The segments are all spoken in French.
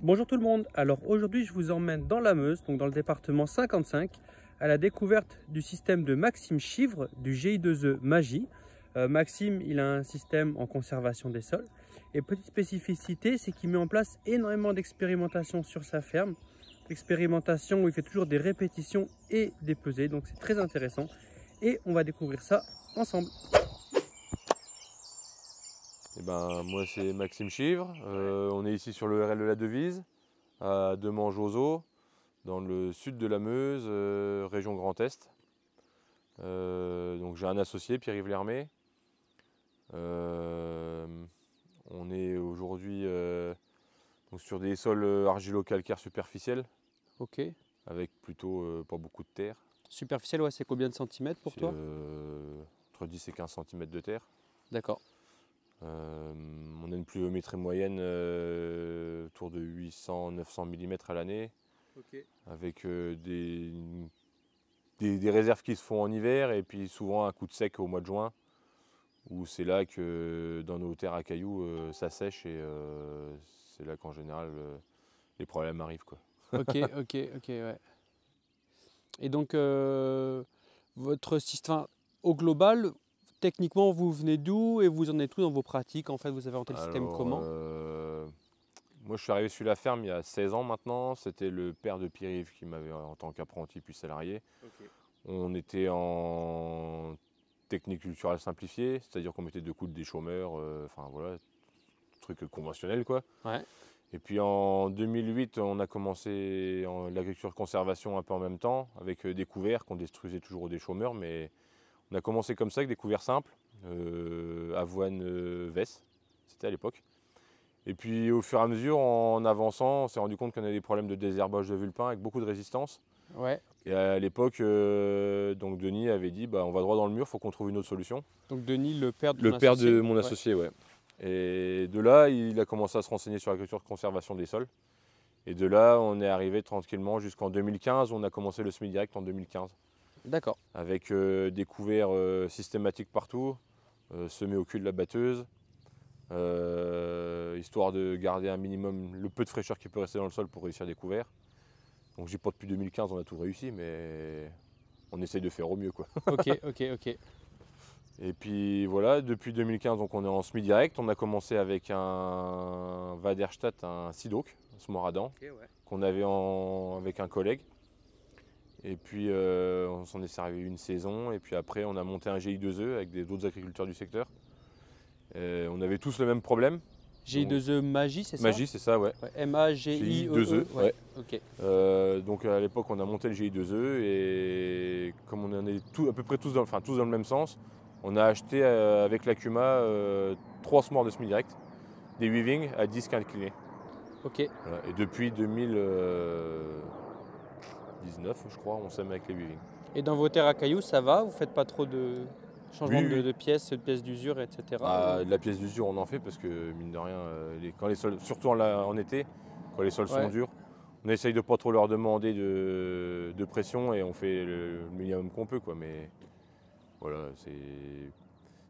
Bonjour tout le monde, alors aujourd'hui je vous emmène dans la Meuse, donc dans le département 55, à la découverte du système de Maxime Chivre du GI2E Magie. Euh, Maxime, il a un système en conservation des sols et petite spécificité, c'est qu'il met en place énormément d'expérimentations sur sa ferme, expérimentation où il fait toujours des répétitions et des pesées, donc c'est très intéressant et on va découvrir ça ensemble. Eh ben, moi c'est Maxime Chivre, euh, on est ici sur le RL de la Devise, à demange aux dans le sud de la Meuse, euh, région Grand Est. Euh, donc j'ai un associé, Pierre-Yves Lermé. on est aujourd'hui sur des sols argilo-calcaires superficiels. Ok. Avec plutôt pas beaucoup de terre. Superficiel, ouais, c'est combien de centimètres pour toi Entre 10 et 15 centimètres de terre. D'accord. Euh, on a une pluviométrie moyenne euh, autour de 800-900 mm à l'année. Avec euh, des, des, réserves qui se font en hiver et puis souvent un coup de sec au mois de juin où c'est là que dans nos terres à cailloux ça sèche et c'est là qu'en général les problèmes arrivent quoi. ok ok ok ouais. Et donc votre système au global Techniquement, vous venez d'où et vous en êtes où dans vos pratiques En fait, vous avez rentré le système comment euh, Moi, je suis arrivé sur la ferme il y a 16 ans maintenant. C'était le père de Pierre-Yves qui m'avait en tant qu'apprenti puis salarié. On était en technique culturelle simplifiée, c'est-à-dire qu'on mettait deux coups des chômeurs, euh, enfin voilà, truc conventionnel quoi. Et puis en 2008, on a commencé l'agriculture conservation un peu en même temps, avec euh, des couverts qu'on détruisait toujours des chômeurs, mais on a commencé comme ça avec des couverts simples, euh, avoine euh, c'était à l'époque. Et puis au fur et à mesure, en avançant, on s'est rendu compte qu'on avait des problèmes de désherbage de vulpin avec beaucoup de résistance. Ouais. Et à l'époque, euh, donc Denis avait dit bah, on va droit dans le mur, il faut qu'on trouve une autre solution. Donc Denis, le père de, le mon, père associé, de mon associé, ouais. Et de là, il a commencé à se renseigner sur l'agriculture de conservation des sols. Et de là, on est arrivé tranquillement jusqu'en 2015. On a commencé le semi direct en 2015. D'accord. Avec euh, des couverts euh, systématiques partout, euh, semés au cul de la batteuse, histoire de garder un minimum le peu de fraîcheur qui peut rester dans le sol pour réussir des couverts. Donc j'ai pas depuis 2015, on a tout réussi, mais on essaye de faire au mieux. Quoi. ok, ok, ok. Et puis voilà, depuis 2015, donc on est en semi-direct. On a commencé avec un Vaderstadt, un Sidoc, ce moradan, qu'on avait avec un collègue. Et puis euh, on s'en est servi une saison et puis après on a monté un GI2E avec d'autres agriculteurs du secteur. Euh, on avait tous le même problème. GI2E Magie, c'est ça Magie, c'est ça, ouais. M-A-G-I-E. 2 e, -E, ouais. Euh, donc à l'époque, on a monté le GI2E et comme on en est à peu près tous dans, tous dans le même sens, on a acheté avec la Cuma trois semoirs de semi-direct, des weaving à 10 inclinés. Ok. Et depuis 2000. 19, je crois, on sème avec les buvings. Et dans vos terres à cailloux, ça va Vous faites pas trop de changement De, pièces, de pièces d'usure, etc. de bah, la pièce d'usure, on en fait parce que, mine de rien, euh, quand les sols, surtout en, été, quand les sols sont durs, on essaye de pas trop leur demander de, pression et on fait le minimum qu'on peut. Quoi, mais voilà, c'est.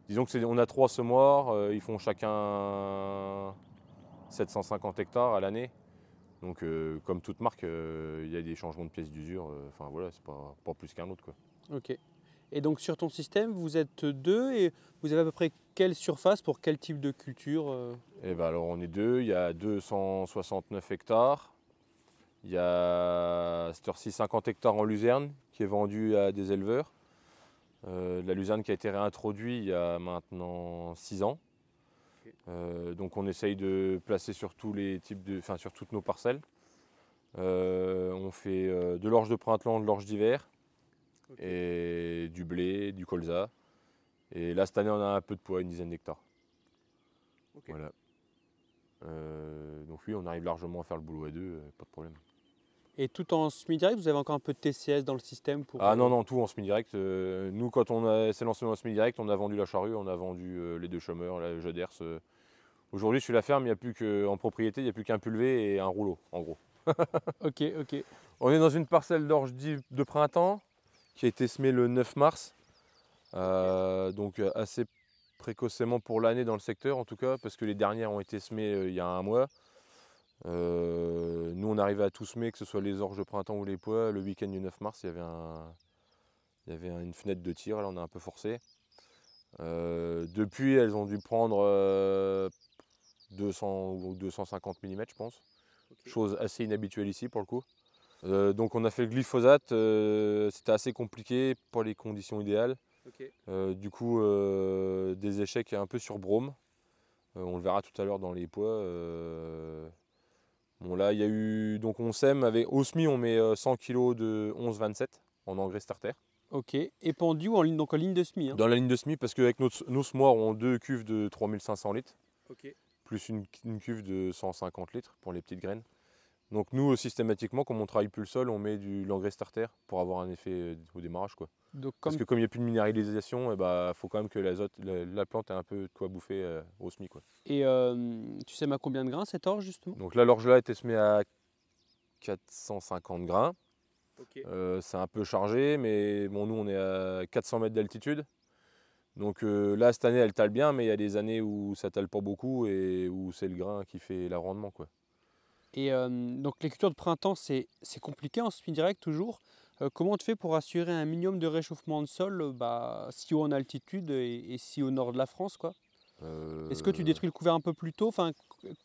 Disons que on a trois semoirs, euh, ils font chacun 750 hectares à l'année. Donc, euh, comme toute marque, euh, il y a des changements de pièces d'usure. Euh, enfin, voilà, c'est pas, plus qu'un autre. Quoi. Ok. Et donc, sur ton système, vous êtes deux et vous avez à peu près quelle surface pour quel type de culture Eh bien alors, on est deux. Il y a 269 hectares. Il y a, cette heure-ci, 50 hectares en luzerne qui est vendu à des éleveurs. la luzerne qui a été réintroduite il y a maintenant 6 ans. Euh, donc on essaye de placer sur tous les types de, enfin sur toutes nos parcelles. Euh, on fait euh, de l'orge de printemps, de l'orge d'hiver, et du blé, du colza. Et là cette année on a un peu de poids, une dizaine d'hectares. Voilà. donc oui, on arrive largement à faire le boulot à deux, pas de problème. Et tout en semi-direct, vous avez encore un peu de TCS dans le système pour... Ah non, non, tout en semi-direct. nous, quand on s'est lancé en semi-direct, on a vendu la charrue, on a vendu les deux chômeurs, la Joders, Aujourd'hui, je suis la ferme, il n'y a plus qu'en propriété, il n'y a plus qu'un pulvé et un rouleau, en gros. ok, ok. On est dans une parcelle d'orge de printemps qui a été semée le 9 mars, euh, donc euh, assez précocement pour l'année dans le secteur en tout cas, parce que les dernières ont été semées euh, il y a un mois. nous, on arrivait à tout semer, que ce soit les orges de printemps ou les pois. Le week-end du 9 mars, il y avait, une fenêtre de tir, là on a un peu forcé. depuis, elles ont dû prendre 200 ou 250 mm, je pense. Chose assez inhabituelle ici pour le coup. Euh, donc on a fait le glyphosate, euh, c'était assez compliqué, pas les conditions idéales. Euh, du coup, des échecs un peu sur brome. on le verra tout à l'heure dans les poids. Bon là, il y a eu donc on sème avec au SMI, on met 100 kg de 11,27 en engrais starter. Ok, et pendu en ligne, donc en ligne de SMI hein. Dans la ligne de SMI, parce qu'avec nos, nos semoirs, on deux cuves de 3500 litres. OK plus une, cuve de 150 litres pour les petites graines. Donc nous, euh, systématiquement, comme on travaille plus le sol, on met du l'engrais starter pour avoir un effet euh, au démarrage. Quoi. Parce que comme il n'y a plus de minéralisation, il eh bah, faut quand même que l'azote, la, plante ait un peu de quoi bouffer euh, au semi. Quoi. Et tu sais à combien de grains cette orge justement Donc là, l'orge là était semée à 450 grains. c'est un peu chargé, mais bon, nous on est à 400 mètres d'altitude. Donc euh, là, cette année, elle tale bien, mais il y a des années où ça tale pas beaucoup et où c'est le grain qui fait rendement Quoi. Et euh, donc les cultures de printemps, c'est, compliqué en semi-direct toujours. Euh, comment tu fais pour assurer un minimum de réchauffement de sol bah, si haut en altitude et, et, si au nord de la France quoi Est-ce que tu détruis le couvert un peu plus tôt enfin,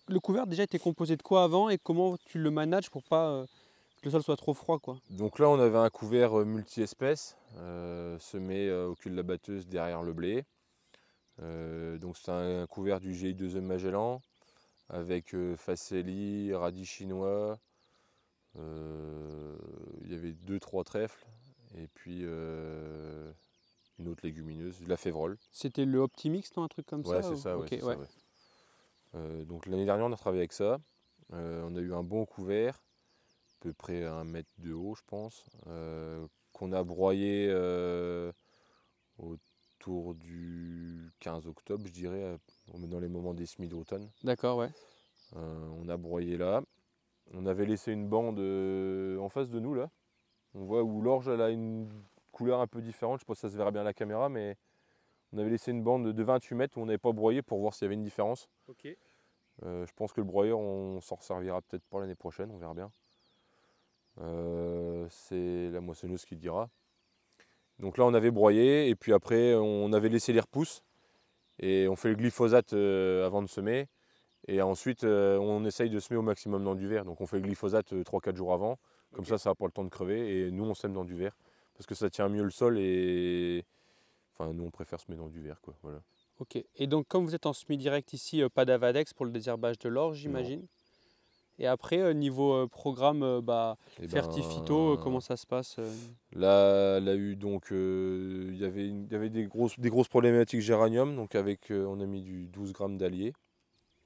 Le couvert déjà était composé de quoi avant et comment tu le manages pour pas que le sol soit trop froid. quoi. Donc là, on avait un couvert euh, multi-espèces, euh, semé euh, au cul de la batteuse derrière le blé. donc c'est un, couvert du GI2E Magellan avec faceli radis chinois. Il y avait deux, trois trèfles et puis une autre légumineuse, la févrole. C'était le Optimix, non Un truc comme ça ouais, c'est ça donc l'année dernière, on a travaillé avec ça. on a eu un bon couvert peu près un mètre de haut, je pense, euh, qu'on a broyé euh, autour du 15 octobre, je dirais, euh, dans les moments des semis d'automne. D'accord, ouais. on a broyé là. On avait laissé une bande en face de nous, là. On voit où l'orge, elle a une couleur un peu différente. Je pense que ça se verra bien à la caméra, mais on avait laissé une bande de 28 mètres où on n'avait pas broyé pour voir s'il y avait une différence. Ok. je pense que le broyeur, on s'en servira peut-être pas l'année prochaine, on verra bien. Euh, c'est la moissonneuse qui dira. Donc là, on avait broyé et puis après, on avait laissé les repousses et on fait le glyphosate euh, avant de semer. Et ensuite, euh, on essaye de semer au maximum dans du verre. Donc on fait le glyphosate 3-4 jours avant, comme ça, ça n'a pas le temps de crever. Et nous, on sème dans du verre parce que ça tient mieux le sol et. Enfin, nous, on préfère semer dans du verre, quoi. Voilà. Ok. Et donc, comme vous êtes en semi direct ici, pas d'avadex pour le désherbage de l'orge, j'imagine et après, euh, niveau euh, programme, euh, bah, eh ben, Fertifito, comment ça se passe Là, il a eu donc, il avait, y avait des grosses, grosses problématiques géranium, donc avec, on a mis du 12 grammes d'allier.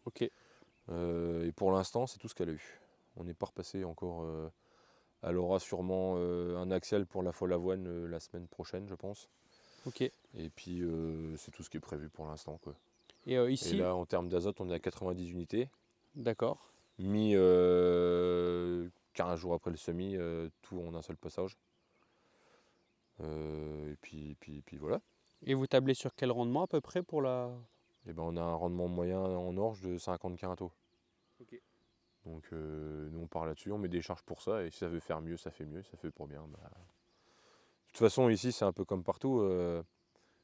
Ok. et pour l'instant, c'est tout ce qu'elle a eu. On n'est pas repassé encore. elle aura sûrement un axial pour la folle avoine la semaine prochaine, je pense. Ok. Et puis, c'est tout ce qui est prévu pour l'instant. Et, ici... Et là, en termes d'azote, on est à 90 unités. D'accord mis euh, 15 jours après le semis, euh, tout en un seul passage. Euh, et puis, puis, voilà. Et vous tablez sur quel rendement à peu près pour la. Et eh ben, on a un rendement moyen en orge de 50 quintaux. Okay. Donc euh, nous on part là-dessus, on met des charges pour ça, et si ça veut faire mieux, ça fait mieux, ça fait pour bien. Bah. De toute façon ici c'est un peu comme partout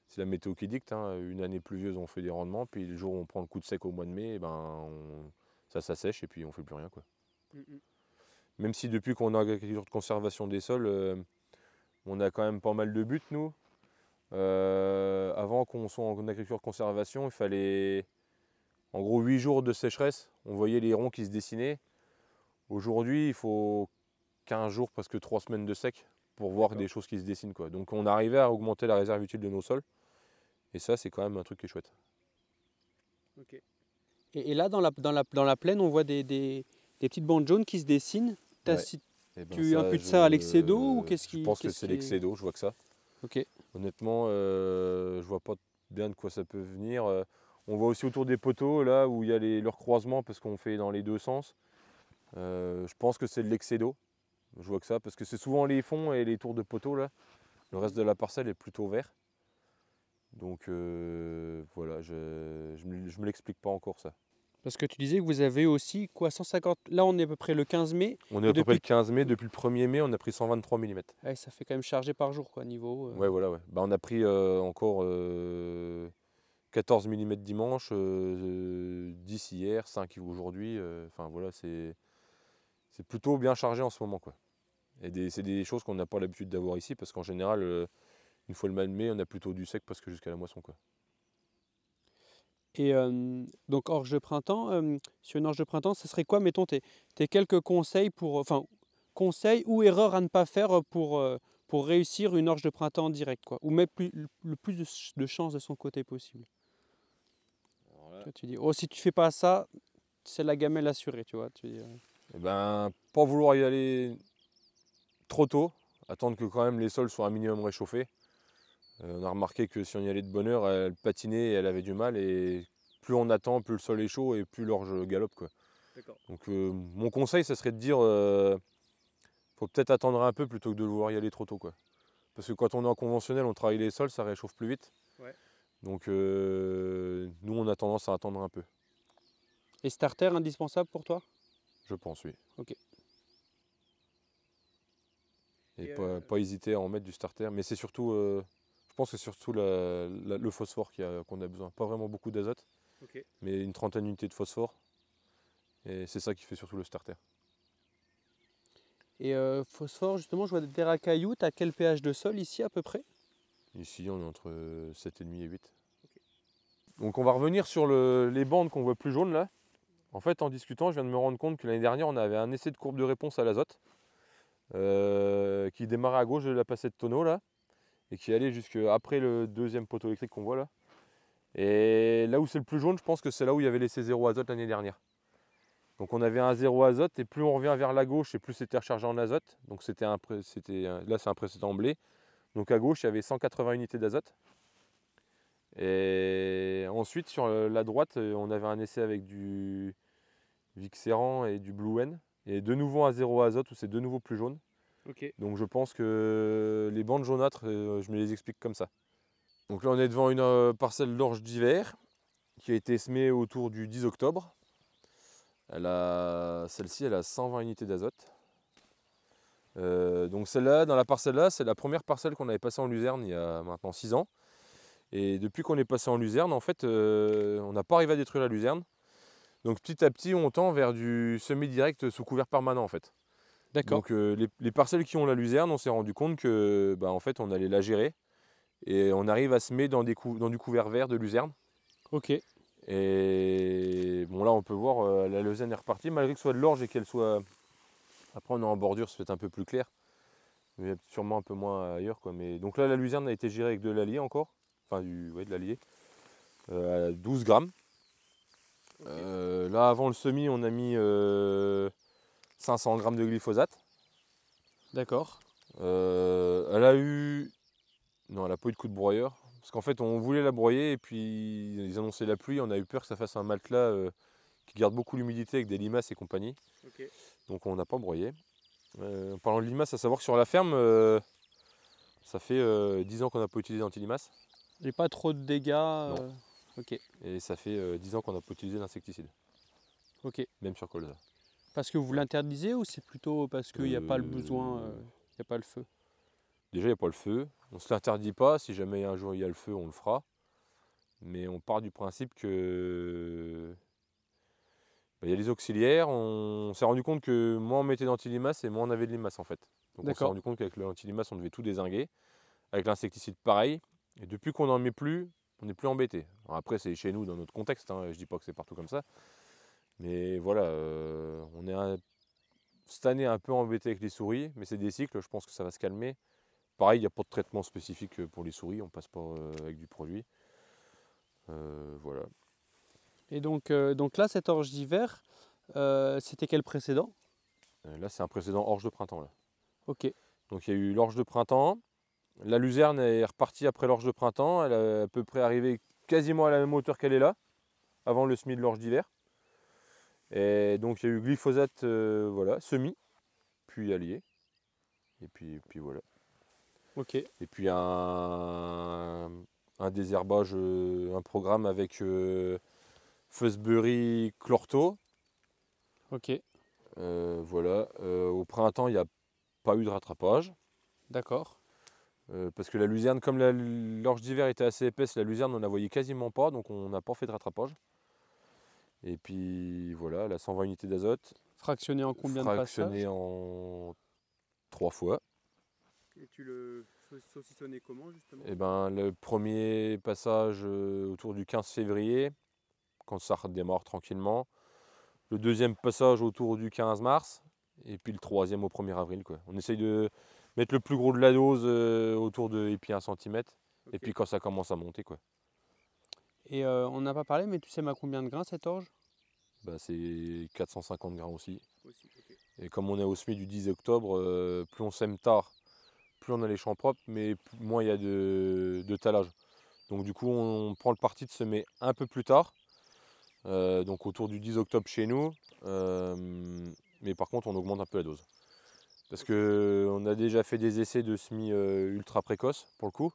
c'est la météo qui dicte. Hein. Une année pluvieuse, on fait des rendements, puis le jour où on prend le coup de sec au mois de mai, eh ben, on, ça, s'assèche et puis on ne fait plus rien. quoi. Mm, mm. Même si depuis qu'on a agriculture de conservation des sols, euh, on a quand même pas mal de buts, nous. Euh, avant qu'on soit en agriculture de conservation, il fallait en gros 8 jours de sécheresse. On voyait les ronds qui se dessinaient. Aujourd'hui, il faut 15 jours, presque 3 semaines de sec pour voir des choses qui se dessinent. Quoi. Donc on arrivait à augmenter la réserve utile de nos sols. Et ça, c'est quand même un truc qui est chouette. Ok. Et, là, dans la, dans, la, plaine, on voit des, petites bandes jaunes qui se dessinent. As, eh ben tu ça, imputes ça à l'excès d'eau ou qu'est-ce qui Je pense que c'est l'excès d'eau, je vois que ça. Ok. Honnêtement, euh, je vois pas bien de quoi ça peut venir. Euh, on voit aussi autour des poteaux, là où il y a les, leurs croisements, parce qu'on fait dans les deux sens. Euh, je pense que c'est de d'eau, Je vois que ça, parce que c'est souvent les fonds et les tours de poteaux, là. Le reste de la parcelle est plutôt vert. Donc euh, voilà, je ne me l'explique pas encore ça. Parce que tu disais que vous avez aussi quoi 150. Là, on est à peu près le 15 mai. On est à peu près le 15 mai. Depuis le 1er mai, on a pris 123 mm. ça fait quand même chargé par jour, quoi, niveau. Euh. Ouais, voilà, ouais. Bah, on a pris euh, encore 14 euh, mm dimanche, 10 hier, 5 aujourd'hui. Enfin, voilà, c'est plutôt bien chargé en ce moment, quoi. Et c'est des choses qu'on n'a pas l'habitude d'avoir ici, parce qu'en général, une fois le mal de mai, on a plutôt du sec parce que jusqu'à la moisson, quoi. Et donc, orge de printemps, sur une orge de printemps, ce serait quoi, mettons, tes, quelques conseils pour, enfin, conseils ou erreurs à ne pas faire pour, pour réussir une orge de printemps en direct, quoi, ou mettre le plus de, chance de son côté possible Si tu, dis, oh, si tu fais pas ça, c'est la gamelle assurée, tu vois. Tu dis, eh ben, pas vouloir y aller trop tôt, attendre que quand même les sols soient un minimum réchauffés. Euh, on a remarqué que si on y allait de bonne heure, elle patinait et elle avait du mal. Et plus on attend, plus le sol est chaud et plus l'orge galope. Quoi. Donc euh, mon conseil, ce serait de dire, euh, faut peut-être attendre un peu plutôt que de vouloir y aller trop tôt. Parce que quand on est en conventionnel, on travaille les sols, ça réchauffe plus vite. Donc euh, nous, on a tendance à attendre un peu. Et starter indispensable pour toi Je pense, oui. Ok. Et, pas, hésiter à en mettre du starter, mais c'est surtout je pense que c'est surtout le phosphore qu'on a, besoin. Pas vraiment beaucoup d'azote, mais une trentaine d'unités de phosphore. Et c'est ça qui fait surtout le starter. Et euh, phosphore, justement, je vois des terres à quel pH de sol ici à peu près Ici, on est entre 7,5 et 8. Donc on va revenir sur les bandes qu'on voit plus jaunes là. En fait, en discutant, je viens de me rendre compte que l'année dernière, on avait un essai de courbe de réponse à l'azote euh, qui démarrait à gauche de la passée de tonneau là et qui allait jusque après le deuxième poteau électrique qu'on voit là. Et là où c'est le plus jaune, je pense que c'est là où il y avait laissé zéro azote l'année dernière. Donc on avait un zéro azote et plus on revient vers la gauche et plus c'était rechargé en azote. Donc c'était un, là c'est un précédent blé. Donc à gauche il y avait 180 unités d'azote. Et ensuite sur euh, la droite euh, on avait un essai avec du Vixeran et du Blue N. Et de nouveau un zéro azote où c'est de nouveau plus jaune. Donc je pense que les bandes jaunâtres, euh, je me les explique comme ça. Donc là on est devant une euh, parcelle d'orge d'hiver qui a été semée autour du 10 octobre. Elle a, celle-ci elle a 120 unités d'azote. Euh, donc celle-là, dans la parcelle là, c'est la première parcelle qu'on avait passée en luzerne il y a maintenant 6 ans. Et depuis qu'on est passé en luzerne, en fait, on n'a pas arrivé à détruire la luzerne. Donc petit à petit, on tend vers du semi direct sous couvert permanent en fait. Donc euh, les, parcelles qui ont la luzerne, on s'est rendu compte que bah, en fait on allait la gérer et on arrive à semer dans, des dans du couvert vert de luzerne. Ok. Et bon là on peut voir euh, la luzerne est repartie malgré que ce soit de l'orge et qu'elle soit après on est en bordure, c'est un peu plus clair, mais sûrement un peu moins ailleurs quoi. Mais donc là la luzerne a été gérée avec de l'allier encore, enfin du ouais, de l'allier euh, 12 grammes. là avant le semis on a mis 500 grammes de glyphosate. D'accord. Euh, elle a eu. Non, elle n'a pas eu de coup de broyeur. Parce qu'en fait, on voulait la broyer et puis ils annonçaient la pluie. On a eu peur que ça fasse un matelas euh, qui garde beaucoup l'humidité avec des limaces et compagnie. Donc on n'a pas broyé. Euh, en parlant de limaces, à savoir que sur la ferme, ça fait 10 ans qu'on n'a pas utilisé d'anti-limaces. a pas trop de dégâts Ok. Et ça fait 10 ans qu'on n'a pas utilisé d'insecticide. Ok. Même sur colza. Parce que vous l'interdisez ou c'est plutôt parce qu'il n'y a pas le euh, besoin, il euh, n'y a pas le feu Déjà, il n'y a pas le feu. On ne se l'interdit pas. Si jamais un jour il y a le feu, on le fera. Mais on part du principe que. Bah, il y a les auxiliaires. On, s'est rendu compte que moins on mettait d'antilimace et moins on avait de l'imace en fait. Donc on s'est rendu compte qu'avec l'antilimace, on devait tout désinguer. Avec l'insecticide, pareil. Et depuis qu'on n'en met plus, on n'est plus embêté. Après, c'est chez nous, dans notre contexte. Hein. Je ne dis pas que c'est partout comme ça. Mais voilà, euh, on est cette année un peu embêté avec les souris, mais c'est des cycles, je pense que ça va se calmer. Pareil, il n'y a pas de traitement spécifique euh, pour les souris, on passe pas euh, avec du produit. voilà. Et donc, donc là, cette orge d'hiver, c'était quel précédent Là, c'est un précédent orge de printemps. Ok. Donc il y a eu l'orge de printemps. La luzerne est repartie après l'orge de printemps. Elle est à peu près arrivée quasiment à la même hauteur qu'elle est là, avant le semis de l'orge d'hiver. Et donc il y a eu glyphosate euh, voilà, semi, puis allié. Et puis, puis voilà. Ok. Et puis un, un désherbage, euh, un programme avec euh, clorto. Ok. Euh, voilà. au printemps, il n'y a pas eu de rattrapage. D'accord. parce que la luzerne, comme l'orge d'hiver était assez épaisse, la luzerne on ne la voyait quasiment pas, donc on n'a pas fait de rattrapage. Et puis voilà, la 120 unités d'azote. Fractionné en combien de passages Fractionné en trois fois. Et tu le saucissonnais comment justement Eh ben, le premier passage euh, autour du 15 février, quand ça redémarre tranquillement. Le deuxième passage autour du 15 mars. Et puis le troisième au 1er avril. Quoi. On essaye de mettre le plus gros de la dose euh, autour de et puis 1 cm. Et puis quand ça commence à monter. quoi. Et euh, on n'a pas parlé, mais tu sais à combien de grains cette orge bah, C'est 450 grains aussi. Et comme on est au semis du 10 octobre, euh, plus on sème tard, plus on a les champs propres, mais moins il y a de, talage. Donc du coup, on, prend le parti de semer un peu plus tard, euh, donc autour du 10 octobre chez nous. mais par contre, on augmente un peu la dose. Parce que on a déjà fait des essais de semis ultra précoces, pour le coup,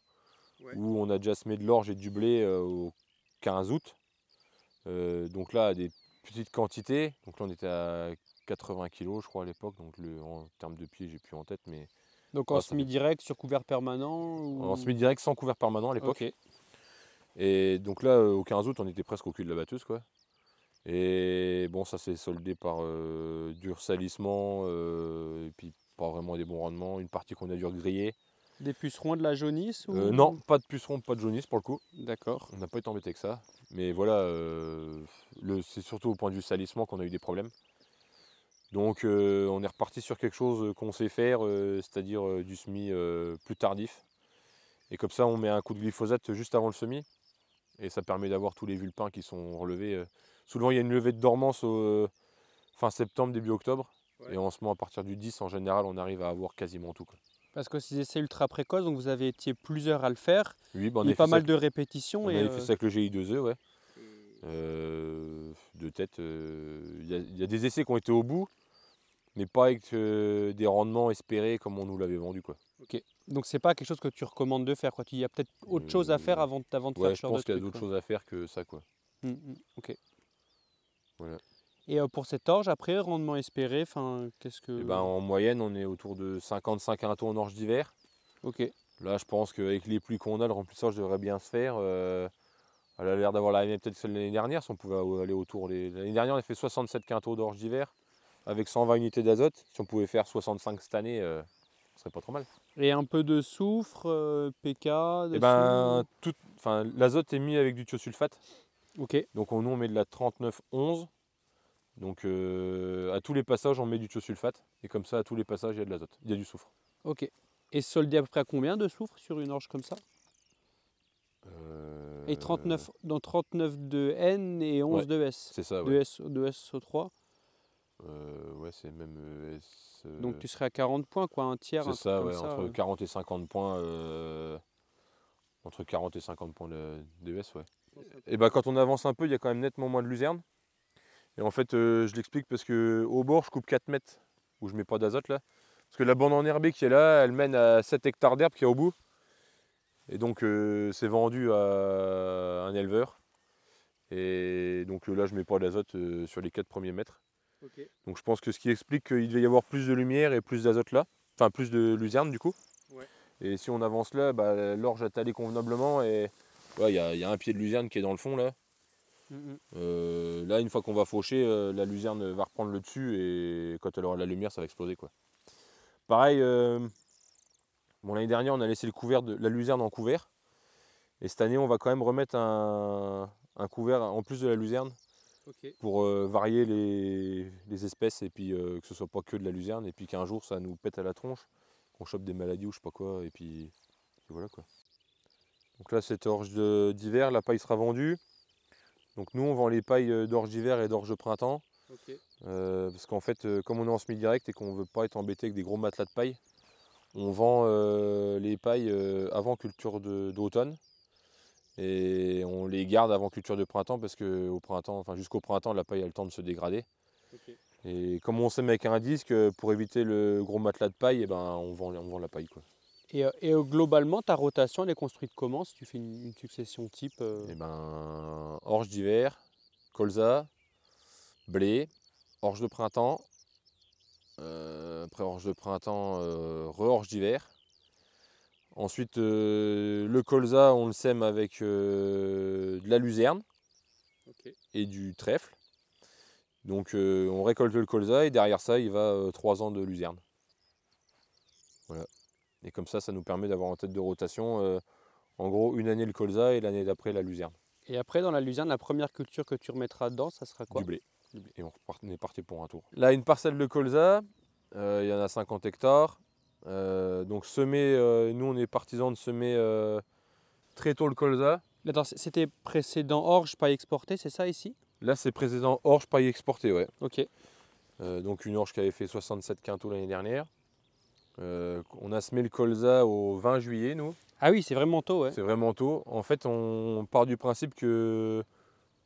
où on a déjà semé de l'orge et du blé au 15 août. Euh, donc là, des petites quantités. Donc là, on était à 80 kg, je crois, à l'époque. Donc le, en termes de pied, j'ai plus en tête. mais Donc en ah, semi-direct, sur couvert permanent En semi-direct, sans couvert permanent à l'époque. Et donc là, euh, au 15 août, on était presque au cul de la batteuse. quoi. Et bon, ça s'est soldé par euh, dur salissement, et puis pas vraiment des bons rendements. Une partie qu'on a dû griller des pucerons, de la jaunisse euh, Non, pas de pucerons, pas de jaunisse pour le coup. D'accord. On n'a pas été embêté que ça. Mais voilà, euh, c'est surtout au point du salissement qu'on a eu des problèmes. Donc euh, on est reparti sur quelque chose qu'on sait faire, c'est-à-dire du semis plus tardif. Et comme ça, on met un coup de glyphosate juste avant le semis. Et ça permet d'avoir tous les vulpins qui sont relevés. Souvent, il y a une levée de dormance fin septembre, début octobre. Et en ce moment, à partir du 10, en général, on arrive à avoir quasiment tout. Parce que c'est ultra précoces, donc vous avez été plusieurs à le faire. Oui, bah, Il y a pas mal de répétitions. On et euh, fait ça que le GI2E, ouais. Euh, de tête, euh, il y, a des essais qui ont été au bout, mais pas avec des rendements espérés comme on nous l'avait vendu. Quoi. Ok. Donc c'est pas quelque chose que tu recommandes de faire. Quoi. Il y a peut-être autre chose à faire avant, de faire ce genre Je pense qu'il y a d'autres choses à faire que ça. Quoi. Mmh, mmh. ok. Voilà. Et pour cette orge, après, rendement espéré, enfin, qu'est-ce que. Eh ben, en moyenne, on est autour de 55 quintaux en orge d'hiver. Ok. Là, je pense qu'avec les pluies qu'on a, le remplissage devrait bien se faire. elle a l'air d'avoir la même peut-être celle l'année dernière, si on pouvait aller autour. L'année dernière, on a fait 67 quintaux d'orge d'hiver avec 120 unités d'azote. Si on pouvait faire 65 cette année, euh, ce serait pas trop mal. Et un peu de soufre, euh, PK eh ben, tout... enfin, L'azote est mis avec du thiosulfate. Ok. Donc nous, on met de la 39-11 donc euh, à tous les passages, on met du thiosulfate. Et comme ça, à tous les passages, il y a de l'azote, il y a du soufre. Ok. Et soldé à peu près à combien de soufre sur une orge comme ça euh, Et 39, dans 39 de N et 11 de S. C'est ça, oui. De, SO3 euh, Ouais, c'est même euh, S. Donc tu serais à 40 points, quoi, un tiers. C'est ça, ouais, entre 40 et 50 points. entre 40 et 50 points de, de S, ouais. Et bah quand on avance un peu, il y a quand même nettement moins de luzerne. Et en fait, euh, je l'explique parce que au bord, je coupe 4 mètres où je mets pas d'azote là. Parce que la bande en enherbée qui est là, elle mène à 7 hectares d'herbe qui est au bout. Et donc, euh, c'est vendu à un éleveur. Et donc euh, là, je mets pas d'azote sur les 4 premiers mètres. Donc je pense que ce qui explique qu'il devait y avoir plus de lumière et plus d'azote là, enfin plus de luzerne du coup. Et si on avance là, bah, l'orge a talé convenablement et il y, a un pied de luzerne qui est dans le fond là. Euh, là, une fois qu'on va faucher, euh, la luzerne va reprendre le dessus et quand elle aura la lumière, ça va exploser. Quoi. Pareil, euh, bon, l'année dernière, on a laissé le couvert de, la luzerne en couvert. Et cette année, on va quand même remettre un, couvert en plus de la luzerne pour varier les, espèces et puis que ce soit pas que de la luzerne et puis qu'un jour, ça nous pète à la tronche, qu'on chope des maladies ou je sais pas quoi. Et puis, voilà quoi. Donc là, cette orge d'hiver, la paille sera vendue. Donc nous, on vend les pailles euh, d'orge d'hiver et d'orge printemps. Euh, parce qu'en fait, euh, comme on est en semi-direct et qu'on ne veut pas être embêté avec des gros matelas de paille, on vend les pailles avant culture d'automne. Et on les garde avant culture de printemps parce que au printemps, enfin jusqu'au printemps, la paille a le temps de se dégrader. Et comme on sème avec un disque, pour éviter le gros matelas de paille, eh ben, on, vend, vend la paille. Quoi. Et, euh, euh, globalement, ta rotation, elle est construite comment Si tu fais une, succession type euh Eh ben, orge d'hiver, colza, blé, orge de printemps, après orge de printemps, euh, re-orge d'hiver. Ensuite, le colza, on le sème avec de la luzerne et du trèfle. Donc, on récolte le colza et derrière ça, il va trois ans de luzerne. Voilà. Et comme ça, ça nous permet d'avoir en tête de rotation, euh, en gros, une année le colza et l'année d'après la luzerne. Et après, dans la luzerne, la première culture que tu remettras dedans, ça sera quoi du blé. Et on, est parti pour un tour. Là, une parcelle de colza, euh, il y en a 50 hectares. Euh, donc semer, nous on est partisans de semer très tôt le colza. c'était précédent orge, pas exportée, c'est ça ici Là, c'est précédent orge, pas exportée, ouais. Ok. donc une orge qui avait fait 67 quintaux l'année dernière. Euh, on a semé le colza au 20 juillet, nous. Ah oui, c'est vraiment tôt. Ouais. C'est vraiment tôt. En fait, on part du principe que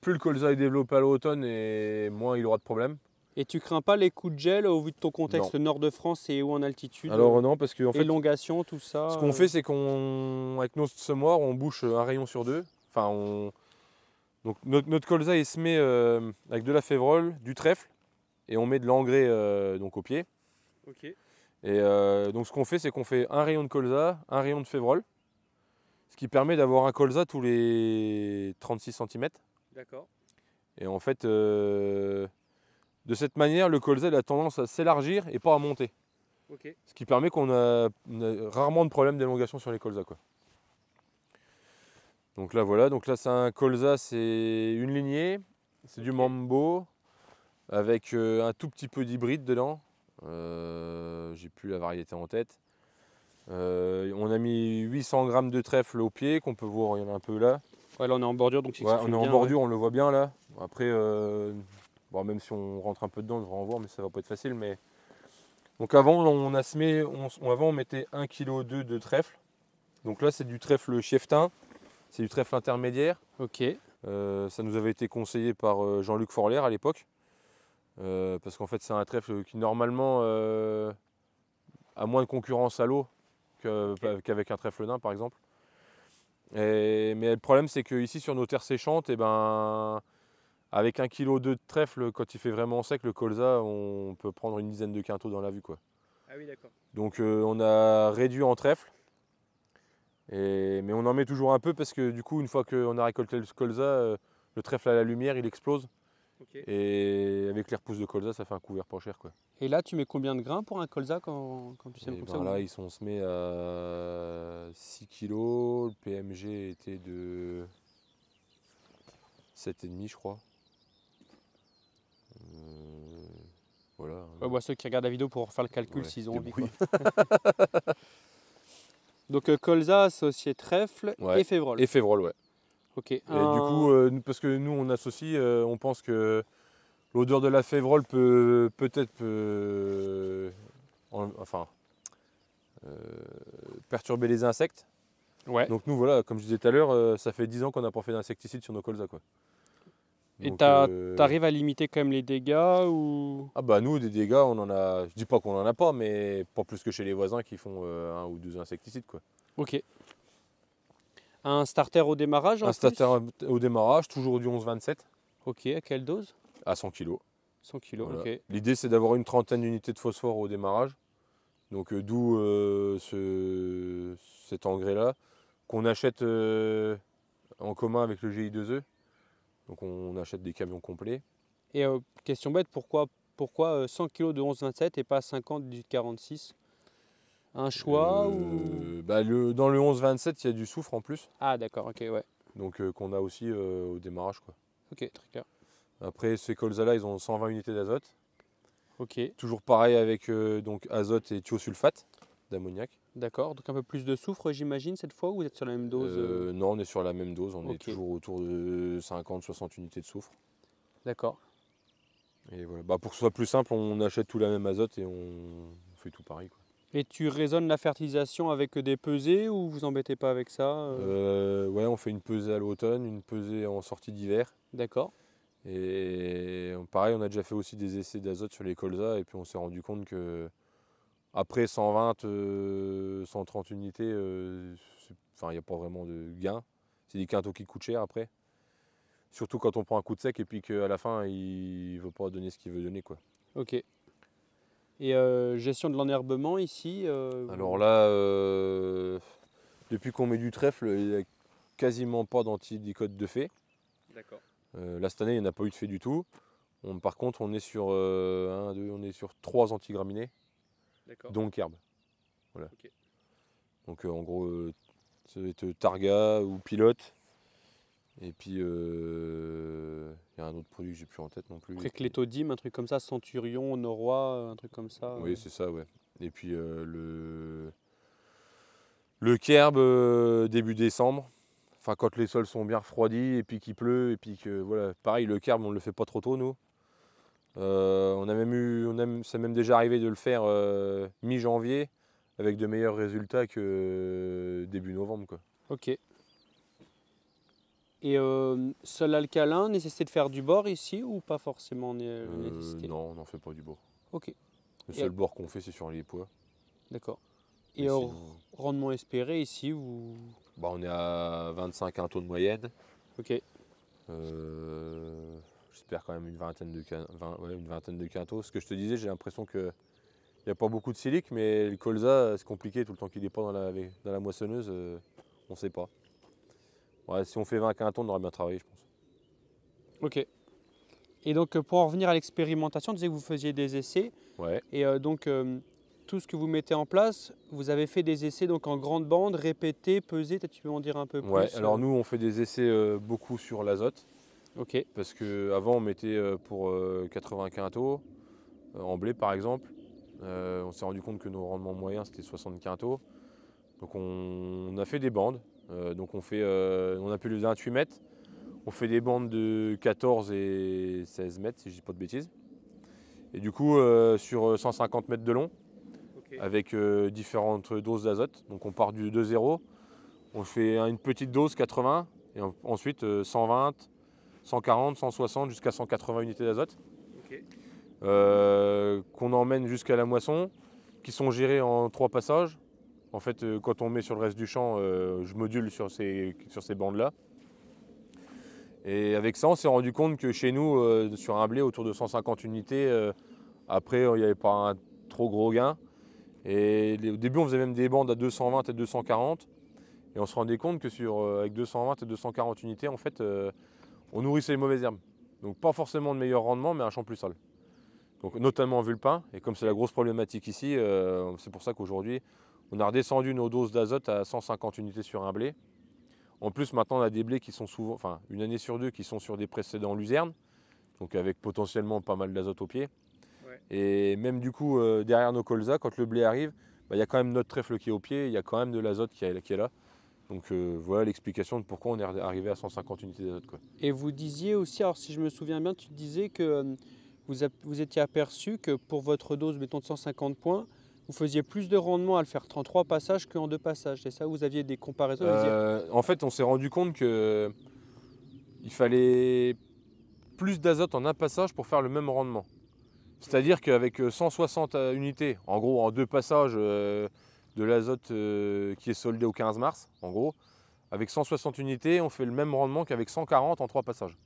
plus le colza est développé à l'automne et moins il aura de problèmes. Et tu crains pas les coups de gel au vu de ton contexte nord de France et où en altitude Alors non, parce que fait, élongation, tout ça. Ce qu'on euh fait, c'est qu'on, avec nos semoirs, on bouche un rayon sur deux. Enfin, on... donc notre, colza est semé euh, avec de la févrole, du trèfle, et on met de l'engrais donc au pied. OK. Et euh, donc ce qu'on fait, c'est qu'on fait un rayon de colza, un rayon de févrol, ce qui permet d'avoir un colza tous les 36 cm. D'accord. Et en fait, euh, de cette manière, le colza a tendance à s'élargir et pas à monter. Ce qui permet qu'on a, rarement de problèmes d'élongation sur les colzas. Donc là voilà, donc là c'est un colza, c'est une lignée, c'est du mambo avec euh, un tout petit peu d'hybride dedans. Euh, j'ai plus la variété en tête. Euh, on a mis 800 grammes de trèfle au pied qu'on peut voir, il y en a un peu là. Ouais, on est en bordure donc On est en bordure, on le voit bien là. Après, euh, même si on rentre un peu dedans, on devrait en voir, mais ça va pas être facile. Mais donc avant, on a semé, avant on mettait 1,2 kg de trèfle. Donc là, c'est du trèfle cheftin, c'est du trèfle intermédiaire. Ok. ça nous avait été conseillé par Jean-Luc Forlaire à l'époque. Euh, parce qu'en fait, c'est un trèfle qui, normalement, euh, a moins de concurrence à l'eau qu'avec un trèfle nain, par exemple. mais le problème, c'est qu'ici, sur nos terres séchantes, et eh ben, avec un kilo de trèfle, quand il fait vraiment sec, le colza, on peut prendre une dizaine de quintaux dans la vue. Quoi. Ah Donc, euh, on a réduit en trèfle. mais on en met toujours un peu parce que, du coup, une fois qu'on a récolté le colza, le trèfle à la lumière, il explose. Et avec les repousses de colza, ça fait un couvert pas cher. Quoi. Et là, tu mets combien de grains pour un colza quand, tu sèmes comme ben ça Là, ils sont semés à 6 kg. Le PMG était de 7,5, je crois. Euh, voilà. Hein. Ouais, bah, ceux qui regardent la vidéo pour faire le calcul s'ils ont envie. Donc, euh, colza associé trèfle et févrole. Et févrole, ouais. Et du coup, euh, euh, parce que nous, on associe, euh, on pense que l'odeur de la févrole peut peut-être peut, enfin perturber les insectes. Ouais. Donc nous, voilà, comme je disais tout à l'heure, ça fait 10 ans qu'on n'a pas fait d'insecticide sur nos colzas, quoi. et tu arrives à limiter quand même les dégâts ou Ah bah nous des dégâts on en a. Je dis pas qu'on en a pas mais pas plus que chez les voisins qui font un ou deux insecticides quoi. Ok. Un starter au démarrage Un starter au démarrage, toujours du 11-27. Ok, à quelle dose À 100 kg. 100 kg, ok. L'idée, c'est d'avoir une trentaine d'unités de phosphore au démarrage. Donc, euh, d'où euh, cet engrais-là qu'on achète euh, en commun avec le GI2E. Donc, on achète des camions complets. Et question bête, pourquoi, 100 kg de 11-27 et pas 50, du 46 un choix euh, ou... bah le, Dans le 11-27, il y a du soufre en plus. Ah d'accord, ok, ouais. Donc euh, qu'on a aussi euh, au démarrage. quoi. Ok, très bien. Après, ces colza-là, ils ont 120 unités d'azote. Ok. Toujours pareil avec donc, azote et thiosulfate d'ammoniac. D'accord, donc un peu plus de soufre, j'imagine, cette fois, ou vous êtes sur la même dose Non, on est sur la même dose, on est toujours autour de 50-60 unités de soufre. D'accord. Et voilà. Bah, pour que ce soit plus simple, on achète tout la même azote et on fait tout pareil. Quoi. Et tu raisonnes la fertilisation avec des pesées ou vous embêtez pas avec ça euh, euh Ouais, on fait une pesée à l'automne, une pesée en sortie d'hiver. D'accord. Et pareil, on a déjà fait aussi des essais d'azote sur les colzas et puis on s'est rendu compte que après 120, 130 euh, unités, euh, il n'y a pas vraiment de gain. C'est des quintaux qui coûtent cher après. Surtout quand on prend un coup de sec et puis qu'à la fin, il ne veut pas donner ce qu'il veut donner. Quoi. Ok. Et euh, gestion de l'enherbement ici euh, Alors là, euh, depuis qu'on met du trèfle, il n'y a quasiment pas d'antidicote de fée. D'accord. là, cette année, il n'y en a pas eu de fait du tout. par contre, on est sur on est sur trois antigraminées, donc herbe. Donc en gros, ça va être targa ou pilote, et puis, il euh, y a un autre produit que j'ai plus en tête non plus. Préclétodime, un truc comme ça, Centurion, Norois, un truc comme ça. Oui, euh. c'est ça, ouais. Et puis, euh, le, le Kerb, début décembre. Enfin, quand les sols sont bien refroidis et puis qu'il pleut. Et puis que, voilà, pareil, le Kerb, on ne le fait pas trop tôt, nous. on a même eu, on a, même déjà arrivé de le faire mi-janvier avec de meilleurs résultats que début novembre, quoi. Ok. Et euh, seul alcalin, nécessité de faire du bord ici ou pas forcément euh, nécessité Non, on n'en fait pas du bord. Ok. Le seul bord qu'on fait, c'est sur les poids. D'accord. Et rendement espéré ici ou bah, On est à 25 quintaux de moyenne. Ok. Euh, j'espère quand même une vingtaine de, une vingtaine de quintaux. Ce que je te disais, j'ai l'impression que. Il n'y a pas beaucoup de silic, mais le colza, c'est compliqué tout le temps qu'il n'est pas dans la moissonneuse, on ne sait pas si on fait 20 quintons, on aurait bien travaillé, je pense. Ok. Et donc, euh, pour en revenir à l'expérimentation, tu disait que vous faisiez des essais. Ouais. Et euh, donc, euh, tout ce que vous mettez en place, vous avez fait des essais donc en grande bande, répétés, pesés, peut-être tu peux en dire un peu plus Ouais, alors nous, on fait des essais beaucoup sur l'azote. Ok. Parce qu'avant, on mettait pour 80 quintaux, en blé par exemple. on s'est rendu compte que nos rendements moyens, c'était 60 quintaux. Donc, on a fait des bandes euh, donc on, fait, euh, on a plus de 28 mètres. On fait des bandes de 14 et 16 mètres, si je dis pas de bêtises. Et du coup, euh, sur 150 mètres de long, avec différentes doses d'azote. Donc on part du 2-0, on fait une petite dose 80, et ensuite 120, 140, 160 jusqu'à 180 unités d'azote. qu'on emmène jusqu'à la moisson, qui sont gérées en trois passages. En fait, euh, quand on met sur le reste du champ, euh, je module sur ces, sur ces bandes-là. Et avec ça, on s'est rendu compte que chez nous, euh, sur un blé autour de 150 unités, après, il n'y avait pas un trop gros gain. Et au début, on faisait même des bandes à 220 et 240. Et on se rendait compte que sur, avec 220 et 240 unités, en fait, on nourrissait les mauvaises herbes. Donc pas forcément de meilleur rendement, mais un champ plus sale. Donc notamment vu le et comme c'est la grosse problématique ici, c'est pour ça qu'aujourd'hui on a redescendu nos doses d'azote à 150 unités sur un blé. En plus, maintenant, on a des blés qui sont souvent, enfin, une année sur deux, qui sont sur des précédents luzernes, donc avec potentiellement pas mal d'azote au pied. Et même du coup, euh, derrière nos colzas, quand le blé arrive, bah, il y a quand même notre trèfle qui est au pied, il y a quand même de l'azote qui, qui, est là. Donc euh, voilà l'explication de pourquoi on est arrivé à 150 unités d'azote. Et vous disiez aussi, alors si je me souviens bien, tu disais que euh, vous, vous étiez aperçu que pour votre dose, mettons de 150 points, vous faisiez plus de rendement à le faire 33 passages qu'en deux passages. C'est ça Vous aviez des comparaisons euh, En fait, on s'est rendu compte que euh, il fallait plus d'azote en un passage pour faire le même rendement. C'est-à-dire qu'avec 160 euh, unités, en gros, en deux passages de l'azote qui est soldé au 15 mars, en gros, avec 160 unités, on fait le même rendement qu'avec 140 en trois passages.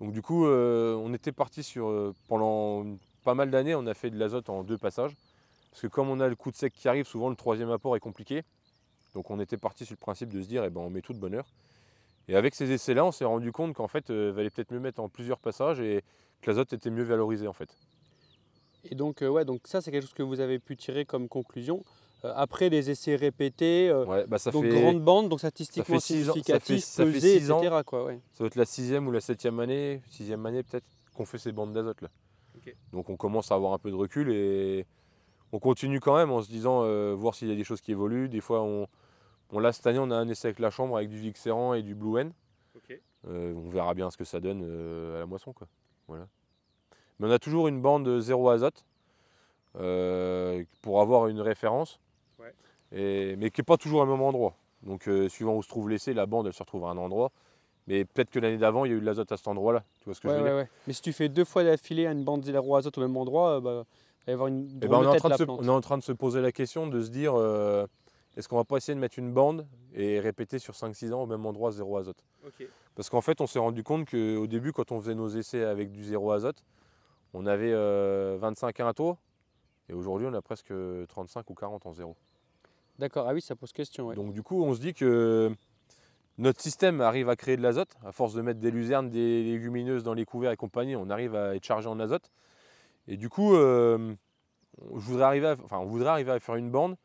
Donc du coup, on était parti sur, pendant pas mal d'années, on a fait de l'azote en deux passages. Parce que comme on a le coup de sec qui arrive, souvent le troisième apport est compliqué. Donc on était parti sur le principe de se dire, eh ben, on met tout de bonne heure. Et avec ces essais-là, on s'est rendu compte qu'en fait, il euh, valait peut-être mieux mettre en plusieurs passages et que l'azote était mieux valorisé en fait. Et donc, euh, ouais, donc ça, c'est quelque chose que vous avez pu tirer comme conclusion. Euh, après les essais répétés, bah, donc grande bande, donc statistiquement significatif, pesé, etc. Quoi, Ça va être la sixième ou la septième année, sixième année peut-être, qu'on fait ces bandes d'azote là. Donc on commence à avoir un peu de recul et on continue quand même en se disant euh, voir s'il y a des choses qui évoluent. Des fois, on, l'a là, cette année, on a un essai avec la chambre avec du Vixeran et du Blue N. Euh, on verra bien ce que ça donne euh, à la moisson. Quoi. Voilà. Mais on a toujours une bande zéro azote pour avoir une référence, mais qui n'est pas toujours au même endroit. Donc, suivant où se trouve l'essai, la bande elle se retrouve à un endroit. Mais peut-être que l'année d'avant, il y a eu de l'azote à cet endroit-là. Tu vois ce que je veux dire Mais si tu fais deux fois d'affilée à une bande zéro azote au même endroit, bah, on, est en train de se, poser la question de se dire euh, est-ce qu'on va pas essayer de mettre une bande et répéter sur 5-6 ans au même endroit zéro azote Parce qu'en fait, on s'est rendu compte qu'au début, quand on faisait nos essais avec du zéro azote, on avait euh, à 25 taux et aujourd'hui, on a presque 35 ou 40 en zéro. D'accord, ah oui, ça pose question. Donc, du coup, on se dit que notre système arrive à créer de l'azote. À force de mettre des luzernes, des légumineuses dans les couverts et compagnie, on arrive à être chargé en azote. Et du coup, euh, on voudrait arriver à faire une bande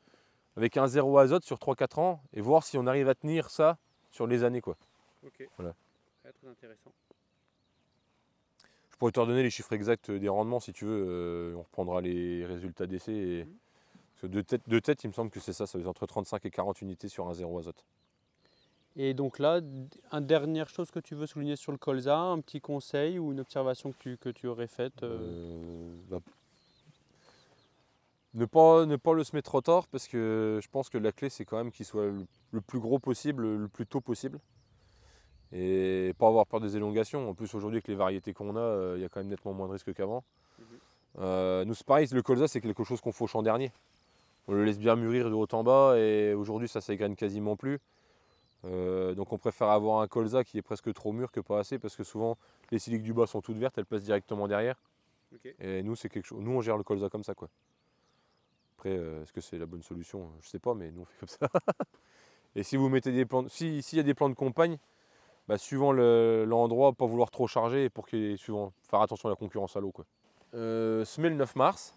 avec un zéro azote sur 3-4 ans et voir si on arrive à tenir ça sur les années. Quoi. Ok. Voilà. très intéressant. Je pourrais te redonner les chiffres exacts des rendements si tu veux. Euh, on reprendra les résultats d'essai. Mhm. de tête, il me semble que c'est ça, ça faisait entre 35 et 40 unités sur un zéro azote. Et donc là, une dernière chose que tu veux souligner sur le colza, un petit conseil ou une observation que tu, aurais faite euh euh, bah, ne, pas, ne pas le semer trop tard parce que je pense que la clé c'est quand même qu'il soit le, plus gros possible, le plus tôt possible. Et pas avoir peur des élongations. En plus aujourd'hui avec les variétés qu'on a, euh, il y a quand même nettement moins de risques qu'avant. Mhm. nous c'est pareil, le colza c'est quelque chose qu'on fauche en dernier. On le laisse bien mûrir de haut en bas et aujourd'hui ça s'égrène quasiment plus. Euh, donc on préfère avoir un colza qui est presque trop mûr que pas assez parce que souvent les siliques du bas sont toutes vertes, elles passent directement derrière. Et nous c'est quelque chose. Nous on gère le colza comme ça quoi. Après euh, est-ce que c'est la bonne solution Je sais pas mais nous on fait comme ça. et si vous mettez des plantes, s'il y a des plans de compagnes, bah, suivant l'endroit, pas vouloir trop charger pour qu'il suivant faire attention à la concurrence à l'eau quoi. Euh, le 9 mars.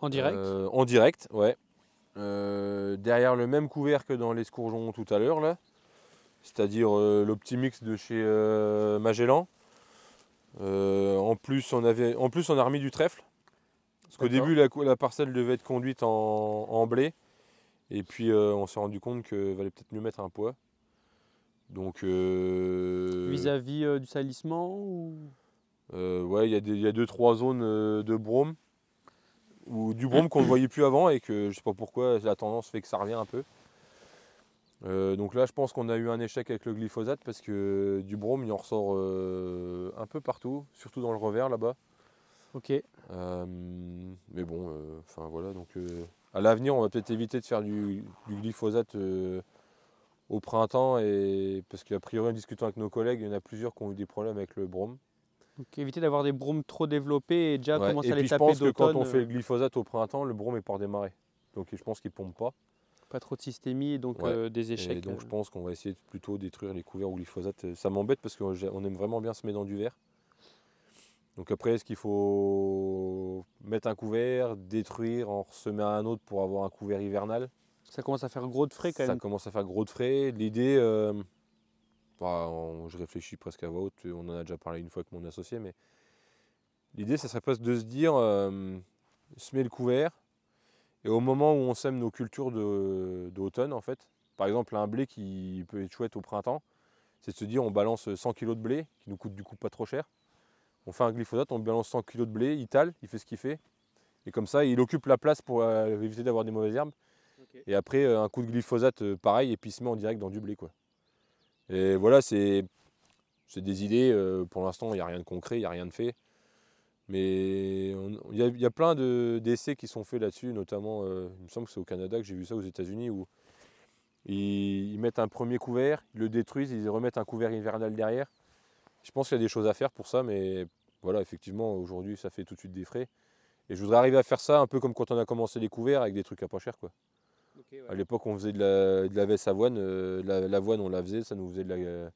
En direct euh, En direct, ouais. Euh, derrière le même couvert que dans les l'escourgeon tout à l'heure, là, c'est-à-dire euh, l'Optimix de chez euh, Magellan. en, plus, on avait, en plus, on a remis du trèfle, parce qu'au début, la, parcelle devait être conduite en, blé, et puis on s'est rendu compte qu'il valait peut-être mieux mettre un poids. Donc. Vis-à-vis du salissement ou... Ouais, il y, a deux, trois zones de brome ou du mm. brome qu'on ne voyait plus avant et que je sais pas pourquoi la tendance fait que ça revient un peu. Euh, donc là, je pense qu'on a eu un échec avec le glyphosate parce que du brome, il en ressort euh, un peu partout, surtout dans le revers là-bas. Ok. Euh, mais bon, enfin voilà. Donc à l'avenir, on va peut-être éviter de faire du, du glyphosate au printemps et parce qu'à priori, en discutant avec nos collègues, il y en a plusieurs qui ont eu des problèmes avec le brome. Donc éviter d'avoir des bromes trop développés et déjà commencer à les taper Je pense que quand on fait euh, le glyphosate au printemps, le brome est pas redémarré. Donc je pense qu'il pompe pas. Pas trop de systémie et donc euh, des échecs. donc euh. je pense qu'on va essayer de plutôt détruire les couverts au glyphosate. Ça m'embête parce qu'on aime vraiment bien semer dans du verre. Donc après, est-ce qu'il faut mettre un couvert, détruire, en ressemer un autre pour avoir un couvert hivernal Ça commence à faire gros de frais quand même. Ça commence à faire gros de frais. L'idée, je réfléchis presque à voix haute, on en a déjà parlé une fois avec mon associé, mais l'idée, ça serait presque de se dire, semer le couvert, et au moment où on sème nos cultures d'automne, en fait, par exemple, un blé qui peut être chouette au printemps, c'est de se dire, on balance 100 kg de blé, qui nous coûte du coup pas trop cher, on fait un glyphosate, on balance 100 kg de blé, il tale, il fait ce qu'il fait, et comme ça, il occupe la place pour euh, éviter d'avoir des mauvaises herbes, et après, euh, un coup de glyphosate, euh, pareil, et puis il se met en direct dans du blé, quoi. Et voilà, c'est des idées. Euh, pour l'instant, il n'y a rien de concret, il n'y a rien de fait. Mais il y, a plein d'essais qui sont faits là-dessus, notamment, euh, il me semble que c'est au Canada que j'ai vu ça, aux États-Unis, où ils, mettent un premier couvert, ils le détruisent, ils remettent un couvert hivernal derrière. Je pense qu'il y a des choses à faire pour ça, mais voilà, effectivement, aujourd'hui, ça fait tout de suite des frais. Et je voudrais arriver à faire ça un peu comme quand on a commencé les couverts avec des trucs à pas cher, quoi. À l'époque, on faisait de la, la veste avoine. Euh, l'avoine, on la faisait, ça nous faisait de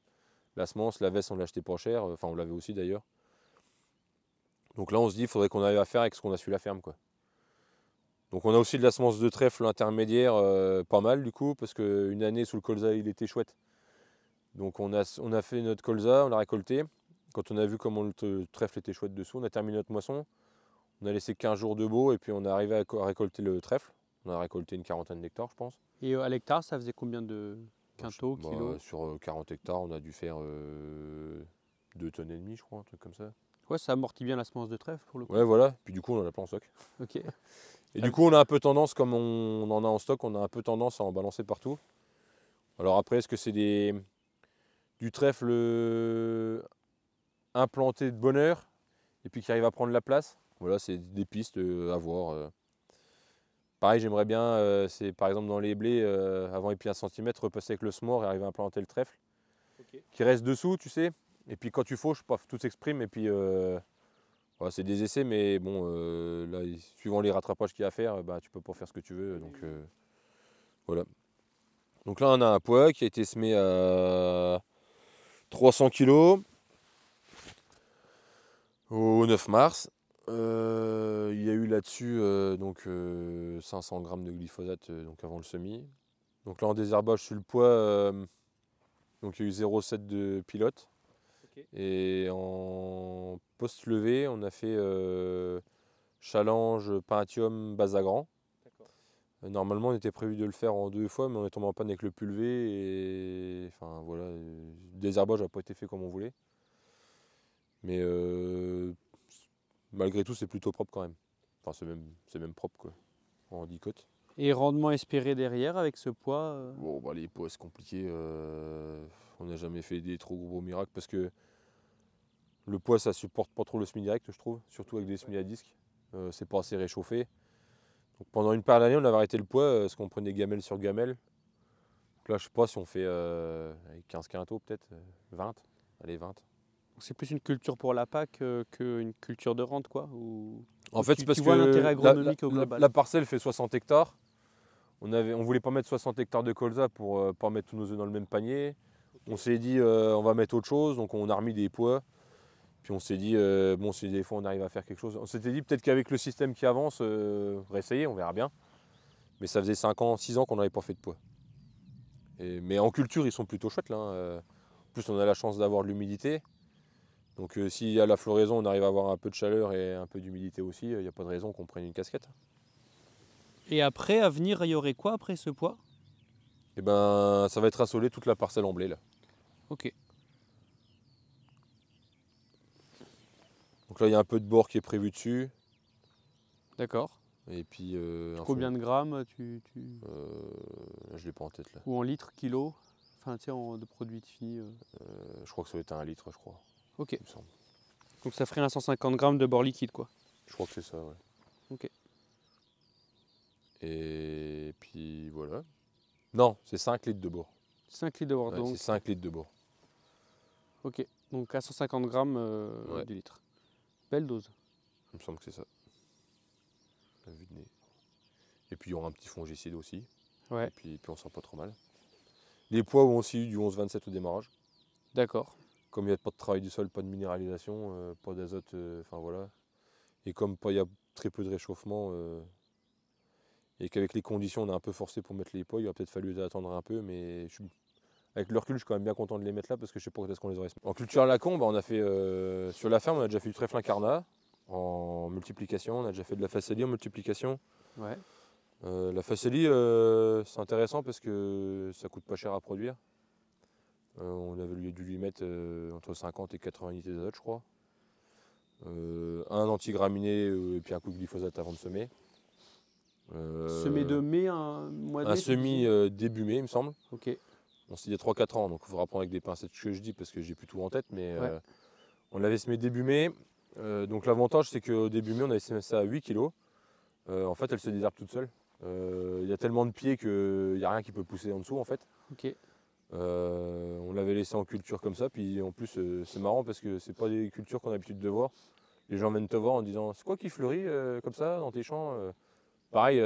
la, semence. La veste, on l'achetait pas cher. Enfin, on l'avait aussi d'ailleurs. Donc là, on se dit, il faudrait qu'on arrive à faire avec ce qu'on a su la ferme. Quoi. Donc on a aussi de la semence de trèfle intermédiaire, euh, pas mal du coup, parce qu'une année sous le colza, il était chouette. Donc on a, fait notre colza, on l'a récolté. Quand on a vu comment le trèfle était chouette dessous, on a terminé notre moisson. On a laissé 15 jours de beau et puis on est arrivé à récolter le trèfle. On a récolté une quarantaine d'hectares, je pense. Et euh, à l'hectare, ça faisait combien de quintaux, bah, kilos Sur 40 euh, hectares, on a dû faire 2 euh, tonnes et demie, je crois, un truc comme ça. Ouais, ça amortit bien la semence de trèfle pour le coup. Ouais, voilà. Puis du coup, on en a plein en stock. Ok. Et du coup, on a un peu tendance, comme on en a en stock, on a un peu tendance à en balancer partout. Alors après, est-ce que c'est des du trèfle implanté de bonheur et puis qui arrive à prendre la place Voilà, c'est des pistes à voir. Pareil, j'aimerais bien, euh, c'est par exemple dans les blés, euh, avant et puis un centimètre, repasser avec le smore et arriver à implanter le trèfle qui reste dessous, tu sais. Et puis quand tu fauches, paf, tout s'exprime. Et puis euh, c'est des essais, mais bon, là, suivant les rattrapages qu'il y a à faire, bah, tu peux pas faire ce que tu veux. Donc voilà. Donc là, on a un poids qui a été semé à 300 kg au 9 mars. Il y a eu là-dessus donc 500 grammes de glyphosate donc avant le semis. Donc là en désherbage sur le poids, donc il y a eu 0,7 de pilote. Et en post levé on a fait challenge, Pentium, bas-à-grand. Normalement, on était prévu de le faire en deux fois, mais on est tombé en panne avec le pulvé. Et enfin, voilà, désherbage n'a pas été fait comme on voulait. Mais malgré tout, c'est plutôt propre quand même. Enfin, c'est même, propre quoi, en handicote. Et rendement espéré derrière avec ce poids euh Bon, bah, les poids, c'est compliqué. Euh, on n'a jamais fait des trop gros miracles parce que le poids, ça supporte pas trop le semi-direct, je trouve, surtout avec des semis à disques, euh, c'est pas assez réchauffé. Donc, pendant une paire l'année, on avait arrêté le poids parce qu'on prenait gamelle sur gamelle. là, je sais pas si on fait 15 quintaux peut-être, 20, allez 20 c'est plus une culture pour la PAC euh, qu'une culture de rente, quoi. En fait, parce que la, parcelle fait 60 hectares. On ne voulait pas mettre 60 hectares de colza pour ne euh, pas mettre tous nos œufs dans le même panier. On s'est dit, euh, on va mettre autre chose, donc on a remis des pois. Puis on s'est dit, bon, si des fois on arrive à faire quelque chose. On s'était dit, peut-être qu'avec le système qui avance, on va essayer, on verra bien. Mais ça faisait 5 ans, 6 ans qu'on n'avait pas fait de pois. mais en culture, ils sont plutôt chouettes là. Hein. En plus, on a la chance d'avoir de l'humidité. Donc euh, si à la floraison on arrive à avoir un peu de chaleur et un peu d'humidité aussi, il euh, n'y a pas de raison qu'on prenne une casquette. Et après, à venir, il y aurait quoi après ce poids Eh ben, ça va être assolé toute la parcelle en blé là. Ok. Donc là, il y a un peu de bord qui est prévu dessus. D'accord. Et puis. Euh, Combien de grammes tu. tu... Euh, je l'ai pas en tête là. Ou en litres, kilos Enfin, tiens, en, de produits finis. je crois que ça va être un litre, je crois. Ok. Donc ça ferait 150 grammes de bord liquide, quoi. Je crois que c'est ça, ouais. Ok. Et puis voilà. Non, c'est 5 litres de bord. 5 litres de bord, donc. C'est 5 litres de bord. Ok, donc à 150 grammes euh, du litre. Belle dose. Il me semble que c'est ça. La vue de nez. Et puis il y aura un petit fongicide aussi. Ouais. Et puis, puis on sent pas trop mal. Les poids ont aussi eu du 11-27 au démarrage. D'accord comme il n'y a pas de travail du sol, pas de minéralisation, euh, pas d'azote, euh, enfin voilà. Et comme il y a très peu de réchauffement, euh, et qu'avec les conditions, on a un peu forcé pour mettre les poids, il aurait peut-être fallu attendre un peu, mais avec le recul, je suis quand même bien content de les mettre là parce que je sais pas quand est-ce qu'on les aurait. En culture à bah, on a fait sur la ferme, on a déjà fait du trèfle incarnat en multiplication, on a déjà fait de la facélie en multiplication. la facélie, c'est intéressant parce que ça coûte pas cher à produire. Euh, on avait dû lui mettre euh, entre 50 et 80 unités d'azote, je crois. Euh, un antigraminé et puis un coup de glyphosate avant de semer. Semé de mai, un mois de Un semi début mai, il me semble. Ok. On s'est dit 3-4 ans, donc il faudra prendre avec des pincettes ce que je dis parce que j'ai plus tout en tête. Mais on l'avait semé début mai. donc l'avantage, c'est qu'au début mai, on avait semé ça à 8 kg. en fait, elle se désherbe toute seule. Il y a tellement de pieds qu'il n'y a rien qui peut pousser en dessous, en fait. Ok. Euh, on l'avait laissé en culture comme ça, puis en plus euh, c'est marrant parce que c'est pas des cultures qu'on a l'habitude de voir. Les gens viennent te voir en disant c'est quoi qui fleurit euh, comme ça dans tes champs Pareil,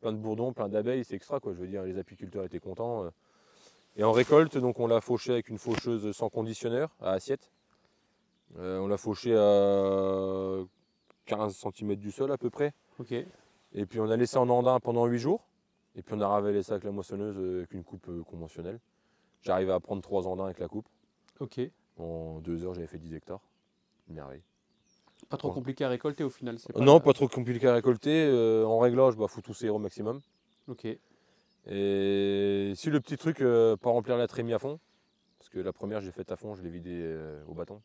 plein de bourdons, plein d'abeilles, c'est extra quoi. Je veux dire, les apiculteurs étaient contents. Et en récolte, donc on l'a fauché avec une faucheuse sans conditionneur à assiette. on l'a fauché à 15 cm du sol à peu près. Et puis on a laissé en andin pendant 8 jours. Et puis on a ravalé ça avec la moissonneuse, avec une coupe conventionnelle. J'arrivais à prendre trois ans avec la coupe. Ok. En deux heures, j'avais fait 10 hectares. merveille. Pas trop compliqué à récolter au final Non, pas trop compliqué à récolter. en réglage, bah, faut tout au maximum. Ok. Et si le petit truc, euh, pas remplir la trémie à fond, parce que la première, j'ai faite à fond, je l'ai vidée euh, au bâton.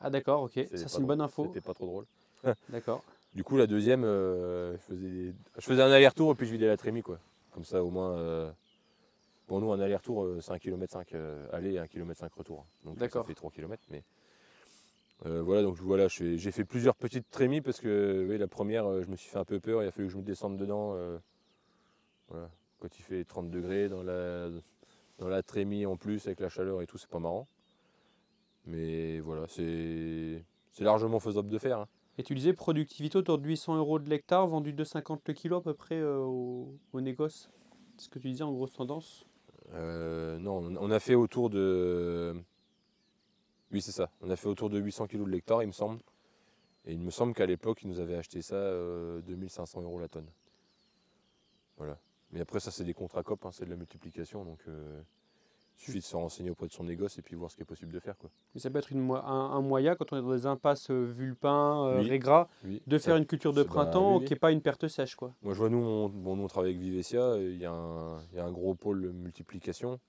Ah d'accord, ok, ça c'est une bonne info. C'était pas trop drôle. d'accord. Du coup, la deuxième, euh, je faisais, je, faisais, un aller-retour et puis je vidais la trémie, quoi. Comme ça, au moins, pour nous, un aller-retour, euh, c'est 1 km 5 aller et 1 km 5 retour. Donc euh, ça fait 3 km. Mais euh, voilà, donc voilà, j'ai fait plusieurs petites trémies parce que la première, je me suis fait un peu peur. Il a fallu que je me descende dedans. voilà. Quand il fait 30 degrés dans la, dans la trémie en plus avec la chaleur et tout, c'est pas marrant. Mais voilà, c'est largement faisable de faire. Hein. Et tu disais productivité autour de 800 euros de l'hectare, vendu 2,50 le kilo à peu près au, au, négoce. C'est ce que tu disais en grosse tendance euh, non, on a fait autour de. Oui, c'est ça. On a fait autour de 800 kg de l'hectare, il me semble. Et il me semble qu'à l'époque, ils nous avaient acheté ça 2500 euh, euros la tonne. Voilà. Mais après, ça, c'est des contrats COP, hein, c'est de la multiplication. Donc, euh, il suffit de se renseigner auprès de son négoce et puis voir ce qui est possible de faire. Quoi. Mais ça peut être un, moyen, quand on est dans des impasses euh, vulpins, euh, de faire une culture de printemps qui n'est pas une perte sèche. Quoi. Moi, je vois, nous, on, travaille avec Vivesia, euh, il y, a un, gros pôle multiplication.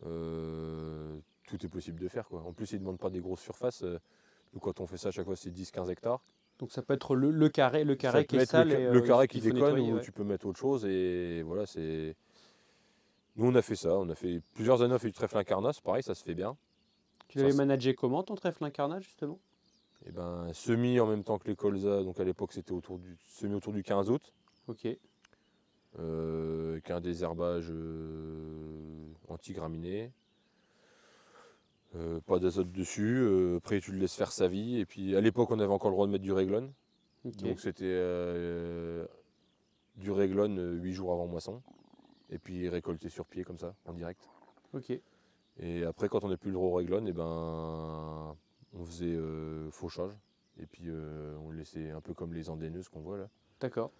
tout est possible de faire. Quoi. En plus, ils ne demandent pas des grosses surfaces. Nous, quand on fait ça, à chaque fois, c'est 10-15 hectares. Donc ça peut être le, carré, le carré qui est sale. Le, carré qui déconne, ou tu peux mettre autre chose. Et voilà, c'est nous, on a fait ça. On a fait plusieurs années, on a fait du trèfle incarnat. c'est Pareil, ça se fait bien. Tu l'avais managé comment ton trèfle incarnat, justement Eh ben, semi en même temps que les colzas. Donc à l'époque, c'était autour du semi autour du 15 août. Ok. Euh, avec un désherbage euh, anti-graminé. Euh, pas d'azote dessus. Euh, après, tu le laisses faire sa vie. Et puis, à l'époque, on avait encore le droit de mettre du réglone. Donc, c'était du réglone 8 jours avant moisson et puis récolter sur pied comme ça, en direct. Ok. Et après, quand on n'est plus le gros réglone, et eh ben, on faisait euh, fauchage. Et puis euh, on le laissait un peu comme les andéneuses qu'on voit là. D'accord.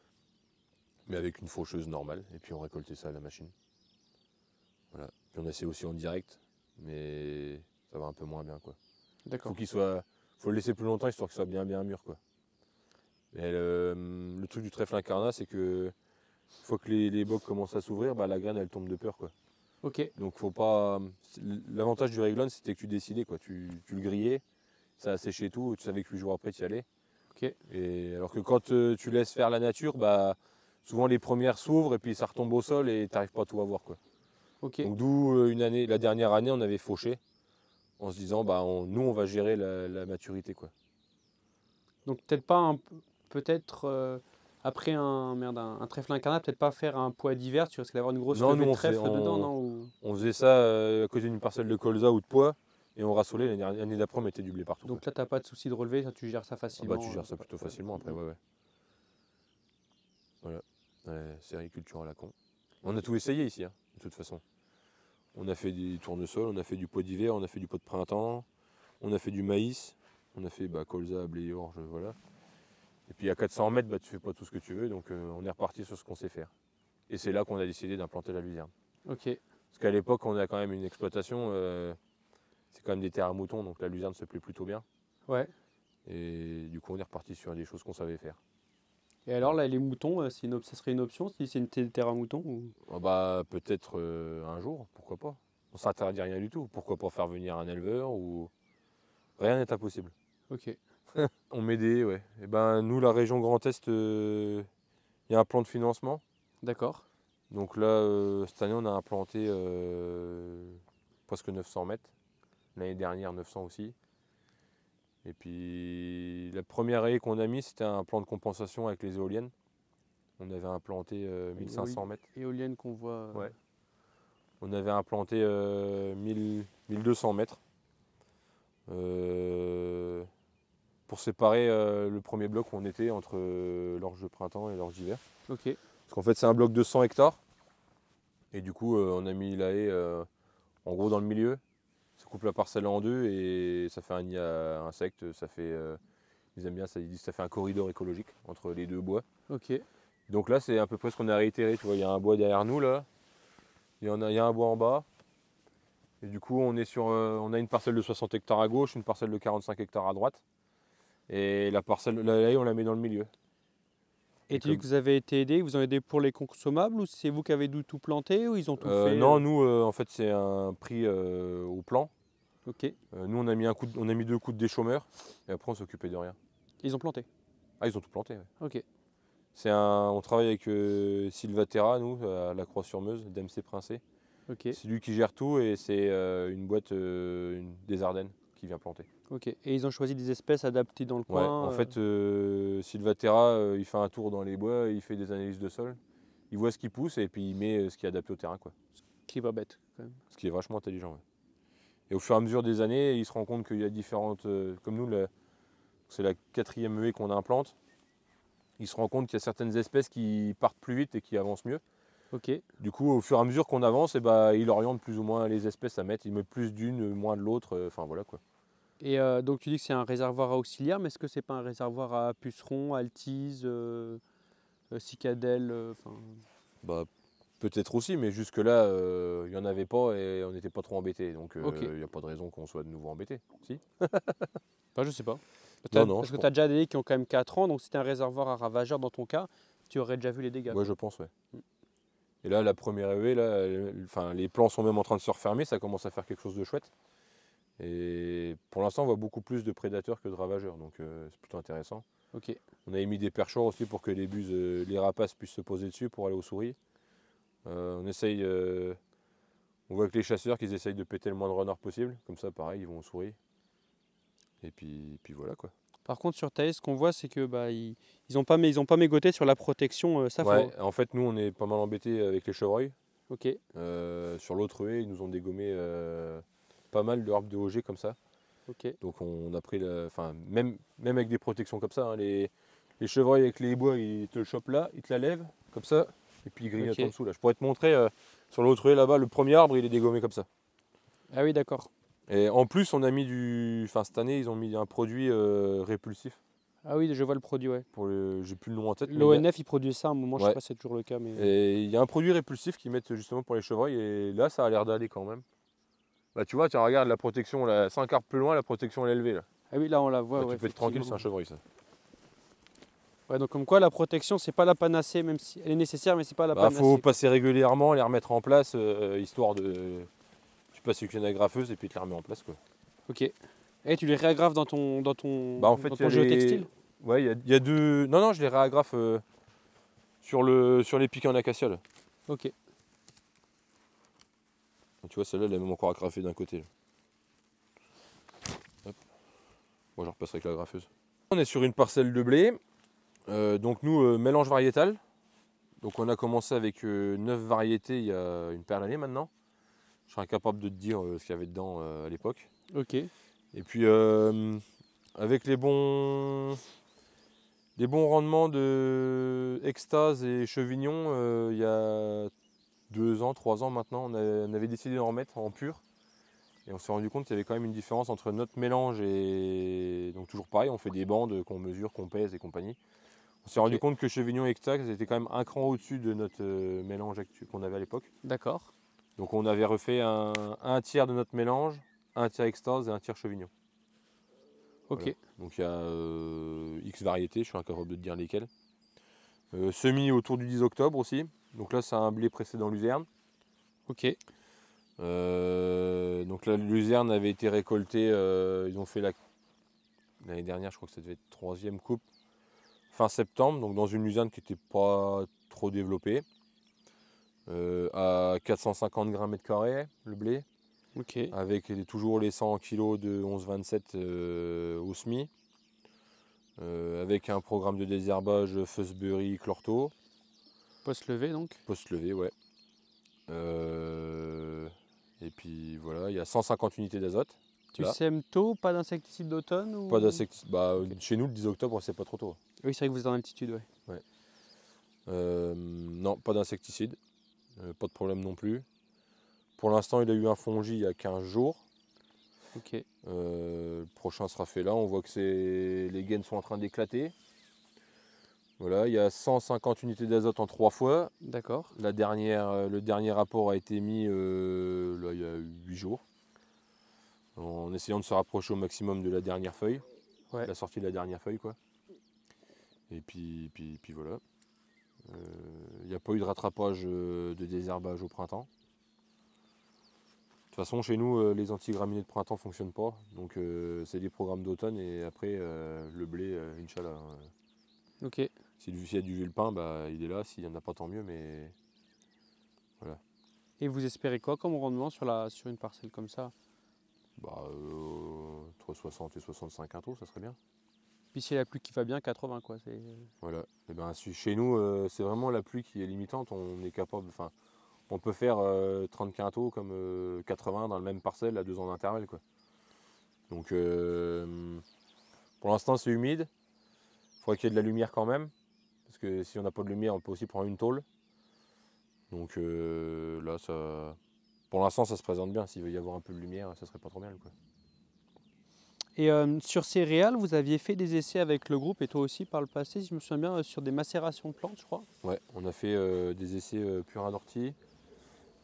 Mais avec une faucheuse normale. Et puis on récoltait ça à la machine. Voilà. Puis on essaie aussi en direct. Mais ça va un peu moins bien quoi. D'accord. Faut qu'il soit. Faut le laisser plus longtemps histoire qu'il soit bien bien mûr quoi. le, le truc du trèfle incarnat, c'est que une fois que les, les bocs commencent à s'ouvrir, bah, la graine elle tombe de peur. Quoi. Ok. Donc faut pas. L'avantage du réglon c'était que tu décidais, quoi. Tu, tu le grillais, ça séché tout, tu savais que 8 jours après tu y allais. Ok. Et alors que quand euh, tu laisses faire la nature, bah souvent les premières s'ouvrent et puis ça retombe au sol et t'arrives pas à tout avoir quoi. Ok. d'où euh, une année, la dernière année on avait fauché en se disant bah nous on va gérer la, maturité quoi. Donc peut-être pas un peut-être euh, après un, merde, un, trèfle incarnat, peut-être pas faire un poids d'hiver, tu risques d'avoir une grosse trèfle dedans, non On faisait ça euh, à cause d'une parcelle de colza ou de poids et on rassolait, l'année d'après on mettait du blé partout. Donc là t'as pas de souci de relever, ça, tu gères ça facilement. Ah bah, tu gères euh, ça plutôt facilement après, ouais ouais. Voilà, c'est série à la con. On a tout essayé ici, hein, de toute façon. On a fait des tournesols, on a fait du poids d'hiver, on a fait du poids de printemps, on a fait du maïs, on a fait bah, colza, blé, orge, voilà. Et puis à 400 mètres, bah, tu fais pas tout ce que tu veux, donc euh, on est reparti sur ce qu'on sait faire. Et c'est là qu'on a décidé d'implanter la luzerne. Ok. Parce qu'à l'époque, on a quand même une exploitation, euh, c'est quand même des terres à moutons, donc la luzerne se plaît plutôt bien. Ouais. Et du coup, on est reparti sur des choses qu'on savait faire. Et alors là, les moutons, euh, une, ça serait une option si c'est une terre à moutons ou... Ah bah, Peut-être un jour, pourquoi pas. On s'interdit rien du tout. Pourquoi pas faire venir un éleveur ou... Rien n'est impossible. Ok. on met des ouais. Et eh ben nous la région Grand Est, il euh, y a un plan de financement. D'accord. Donc là euh, cette année on a implanté euh, presque 900 mètres. L'année dernière 900 aussi. Et puis la première haie qu'on a mis c'était un plan de compensation avec les éoliennes. On avait implanté 1500 mètres. Éoliennes qu'on voit. Ouais. On avait implanté 1200 mètres. Euh, pour séparer euh, le premier bloc où on était entre euh, l'orge de printemps et l'orge d'hiver. Ok. Parce qu'en fait, c'est un bloc de 100 hectares. Et du coup, euh, on a mis la haie en gros dans le milieu. Ça coupe la parcelle en deux et ça fait un nid à insectes. Ça fait, ils aiment bien, ça, ils ça fait un corridor écologique entre les deux bois. Ok. Donc là, c'est à peu près ce qu'on a réitéré. Tu vois, il y a un bois derrière nous là. Il y, a, un bois en bas. Et du coup, on, est sur, on a une parcelle de 60 hectares à gauche, une parcelle de 45 hectares à droite. Et la parcelle, la on la met dans le milieu. Et, tu dis que vous avez été aidé, vous avez aidé pour les consommables ou c'est vous qui avez dû tout planter ou ils ont tout euh, fait Non, euh nous, euh, en fait, c'est un prix au plan. Ok. nous, on a, mis un coup on a mis deux coups de déchômeur et après, on s'occupait de rien. Ils ont planté Ah, ils ont tout planté, oui. Ok. C'est un, on travaille avec Sylvatera, nous, à la Croix-sur-Meuse, d'MC Princé. C'est lui qui gère tout et c'est une boîte des Ardennes vient planter. Ok, et ils ont choisi des espèces adaptées dans le coin ouais, En euh fait, euh, Sylvatera, euh, il fait un tour dans les bois, il fait des analyses de sol, il voit ce qui pousse et puis il met ce qui est adapté au terrain. Quoi. Ce qui est bête, quand même. Ce qui est vachement intelligent, Et au fur et à mesure des années, il se rend compte qu'il y a différentes. comme nous, c'est la quatrième huée qu'on implante. Il se rend compte qu'il y a certaines espèces qui partent plus vite et qui avancent mieux. Ok. Du coup, au fur et à mesure qu'on avance, eh ben, il oriente plus ou moins les espèces à mettre. Il met plus d'une, moins de l'autre. Enfin, voilà quoi. Et euh, donc tu dis que c'est un réservoir à auxiliaire, mais est-ce que c'est pas un réservoir à pucerons, altises, euh, euh cicadelles euh, bah, Peut-être aussi, mais jusque-là, il n'y en avait pas et on n'était pas trop embêté, Donc il n'y a pas de raison qu'on soit de nouveau embêté. Si ne Je sais pas. parce que tu as déjà des qui ont quand même 4 ans, donc si tu un réservoir à ravageurs dans ton cas, tu aurais déjà vu les dégâts. Oui, je pense, ouais. Mm. Et là, la première EV, e, là, enfin, les plans sont même en train de se refermer, ça commence à faire quelque chose de chouette. Et pour l'instant, on voit beaucoup plus de prédateurs que de ravageurs, donc euh, c'est plutôt intéressant. On a mis des perchoirs aussi pour que les buses, euh, les rapaces puissent se poser dessus pour aller aux souris. Euh, on essaye, on voit que les chasseurs qu'ils essayent de péter le moins de renards possible, comme ça, pareil, ils vont aux souris. Et puis, puis voilà quoi. Par contre, sur Thaïs, ce qu'on voit, c'est que bah, ils n'ont pas, ils ont pas mégoté sur la protection. ça ouais, En fait, nous, on est pas mal embêtés avec les chevreuils. Ok. sur l'autre haie ils nous ont dégommé pas mal de de OG comme ça. ok Donc on a pris, la, enfin même, même avec des protections comme ça, hein, les, les, chevreuils avec les bois, ils te le chopent là, ils te la lèvent comme ça, et puis ils grignotent en dessous là. Je pourrais te montrer euh, sur l'autre et là-bas, le premier arbre il est dégommé comme ça. Ah oui d'accord. Et en plus on a mis du, enfin cette année ils ont mis un produit euh, répulsif. Ah oui, je vois le produit, ouais. Pour le, j'ai plus le nom en tête. L'ONF, il produit ça à un moment, je sais pas si c'est toujours le cas. Mais... Et il y a un produit répulsif qu'ils mettent justement pour les chevreuils, et là, ça a l'air d'aller quand même. Bah tu vois, tu regarde la protection, là, 5 arbres plus loin, la protection est élevée. Là. Ah oui, là, on la voit. tu peux être tranquille, c'est un chevreuil, ça. Ouais, donc comme quoi la protection, c'est pas la panacée, même si elle est nécessaire, mais c'est pas la bah, panacée. Il faut passer régulièrement, les remettre en place, euh, histoire de. Tu passes une agrafeuse et puis tu les remets en place, quoi. Ok. Et tu les réagrafes dans ton, dans ton, bah, en fait, dans ton jeu textile Ouais, il y, a deux. Non, non, je les réagrafe euh, sur, le, sur les piquets en acacia, Ok tu vois, celle-là, elle est même encore à graffer d'un côté. Hop. Moi, je repasserai avec la graffeuse. On est sur une parcelle de blé. Euh, donc, nous, euh, mélange variétal. Donc, on a commencé avec euh, 9 variétés il y a une paire d'années maintenant. Je serais incapable de te dire euh, ce qu'il y avait dedans à l'époque. Ok. Et puis, avec les bons des bons rendements de extase et chevignon, il y a deux ans, trois ans maintenant, on, avait décidé d'en remettre en pur. Et on s'est rendu compte qu'il y avait quand même une différence entre notre mélange et. Donc toujours pareil, on fait des bandes qu'on mesure, qu'on pèse et compagnie. On s'est rendu compte que Chevignon et était étaient quand même un cran au-dessus de notre euh, mélange qu'on avait à l'époque. D'accord. Donc on avait refait un, tiers de notre mélange, un tiers extase et un tiers Chevignon. Ok. Donc il y a euh, X variétés, je suis incapable de dire lesquelles. Euh, semi autour du 10 octobre aussi. Donc là, c'est un blé précédent luzerne. Ok. Euh, donc la luzerne avait été récoltée, euh, ils ont fait la l'année dernière, je crois que ça devait être troisième coupe, fin septembre, donc dans une luzerne qui n'était pas trop développée, à 450 grammes mètre carré le blé, Ok. avec toujours les 100 kg de 11,27 au semi. Euh, avec un programme de désherbage Fussbury Chlorto. Post-levé donc Post-levé, ouais. Euh, et puis voilà, il y a 150 unités d'azote. Tu sèmes tôt, pas d'insecticide d'automne Pas d'insecticide. Bah, euh, Chez nous, le 10 octobre, c'est pas trop tôt. Oui, c'est vrai que vous êtes en altitude, ouais. non, pas d'insecticides, pas de problème non plus. Pour l'instant, il a eu un fongi il y a 15 jours. Euh, le prochain sera fait là. On voit que les gaines sont en train d'éclater. Voilà, il y a 150 unités d'azote en trois fois. D'accord. La dernière, euh, le dernier rapport a été mis euh, il y a 8 jours. En essayant de se rapprocher au maximum de la dernière feuille. La sortie de la dernière feuille, quoi. Et puis, voilà. Il n'y a pas eu de rattrapage de désherbage au printemps. De toute façon, chez nous, euh, les antigraminées de printemps ne fonctionnent pas. Donc, euh, c'est des programmes d'automne et après, euh, le blé, une Inch'Allah. Hein. Ok. S'il si y a du vulpin, bah, il est là. S'il n'y en a pas, tant mieux. Mais voilà. Et vous espérez quoi comme rendement sur, la, sur une parcelle comme ça bah, Entre 60 et 65 quintaux, ça serait bien. Puis si la pluie qui va bien, 80 quoi. Voilà. Et eh ben, chez nous, c'est vraiment la pluie qui est limitante. On est capable. Enfin, on peut faire 30 euh, quintaux comme 80 euh, dans le même parcelle à deux ans d'intervalle. Quoi. Donc euh, pour l'instant c'est humide, il faudrait qu'il y ait de la lumière quand même, parce que si on n'a pas de lumière on peut aussi prendre une tôle. Donc là ça... Pour l'instant ça se présente bien, s'il veut y avoir un peu de lumière ça serait pas trop bien. Et sur céréales, vous aviez fait des essais avec le groupe et toi aussi par le passé, si je me souviens bien, sur des macérations de plantes, je crois. Ouais, on a fait des essais euh, purin d'ortie,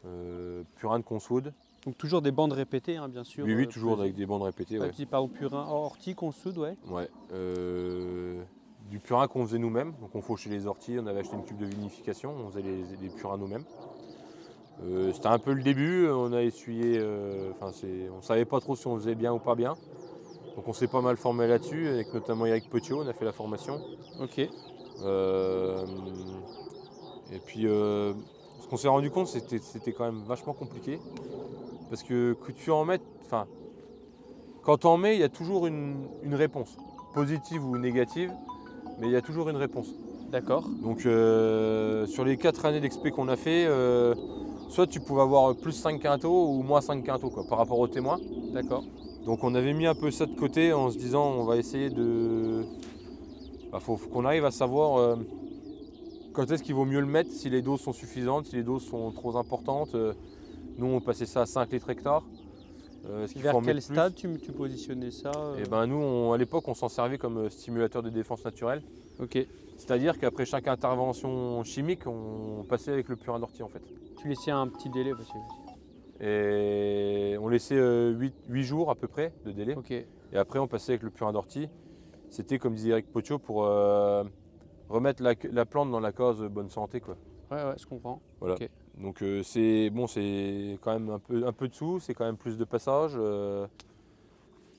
euh, purin de consoude. Donc toujours des bandes répétées, hein, bien sûr. Oui, oui, euh, toujours avec des bandes répétées. Ah, ouais. Qui pas au purin oh, orti consoude, ouais. Ouais. Euh, du purin qu'on faisait nous-mêmes. Donc on fauchait les orties, on avait acheté une tube de vinification, on faisait les, purins nous-mêmes. c'était un peu le début, on a essuyé, On ne on savait pas trop si on faisait bien ou pas bien. Donc on s'est pas mal formé là-dessus, avec notamment Eric Petiot, on a fait la formation. Ok. et puis qu'on s'est rendu compte, c'était quand même vachement compliqué. Parce que que tu en mets, quand on en il y a toujours une, réponse, positive ou négative, mais il y a toujours une réponse. D'accord. Donc euh, sur les 4 années d'expé qu'on a fait, euh, soit tu pouvais avoir plus 5 quintaux ou moins 5 quintaux par rapport aux témoins. D'accord. Donc on avait mis un peu ça de côté en se disant on va essayer de. Bah, faut, qu'on arrive à savoir. Euh, quand est-ce qu'il vaut mieux le mettre si les doses sont suffisantes, si les doses sont trop importantes euh, Nous, on passait ça à 5 litres hectare. Euh, Vers quel stade tu, positionnais ça Et euh eh ben nous, à l'époque, on s'en servait comme stimulateur de défense naturelle. Ok. C'est-à-dire qu'après chaque intervention chimique, on passait avec le purin d'ortie en fait. Tu laissais un petit délai aussi Et on laissait 8, jours à peu près de délai. Ok. Et après, on passait avec le purin d'ortie. C'était comme disait Eric Potio pour remettre la, plante dans la case bonne santé. Quoi. Ouais, ouais, je comprends. Voilà. Donc euh, c'est bon, c'est quand même un peu, un peu de sous, c'est quand même plus de passage. Euh,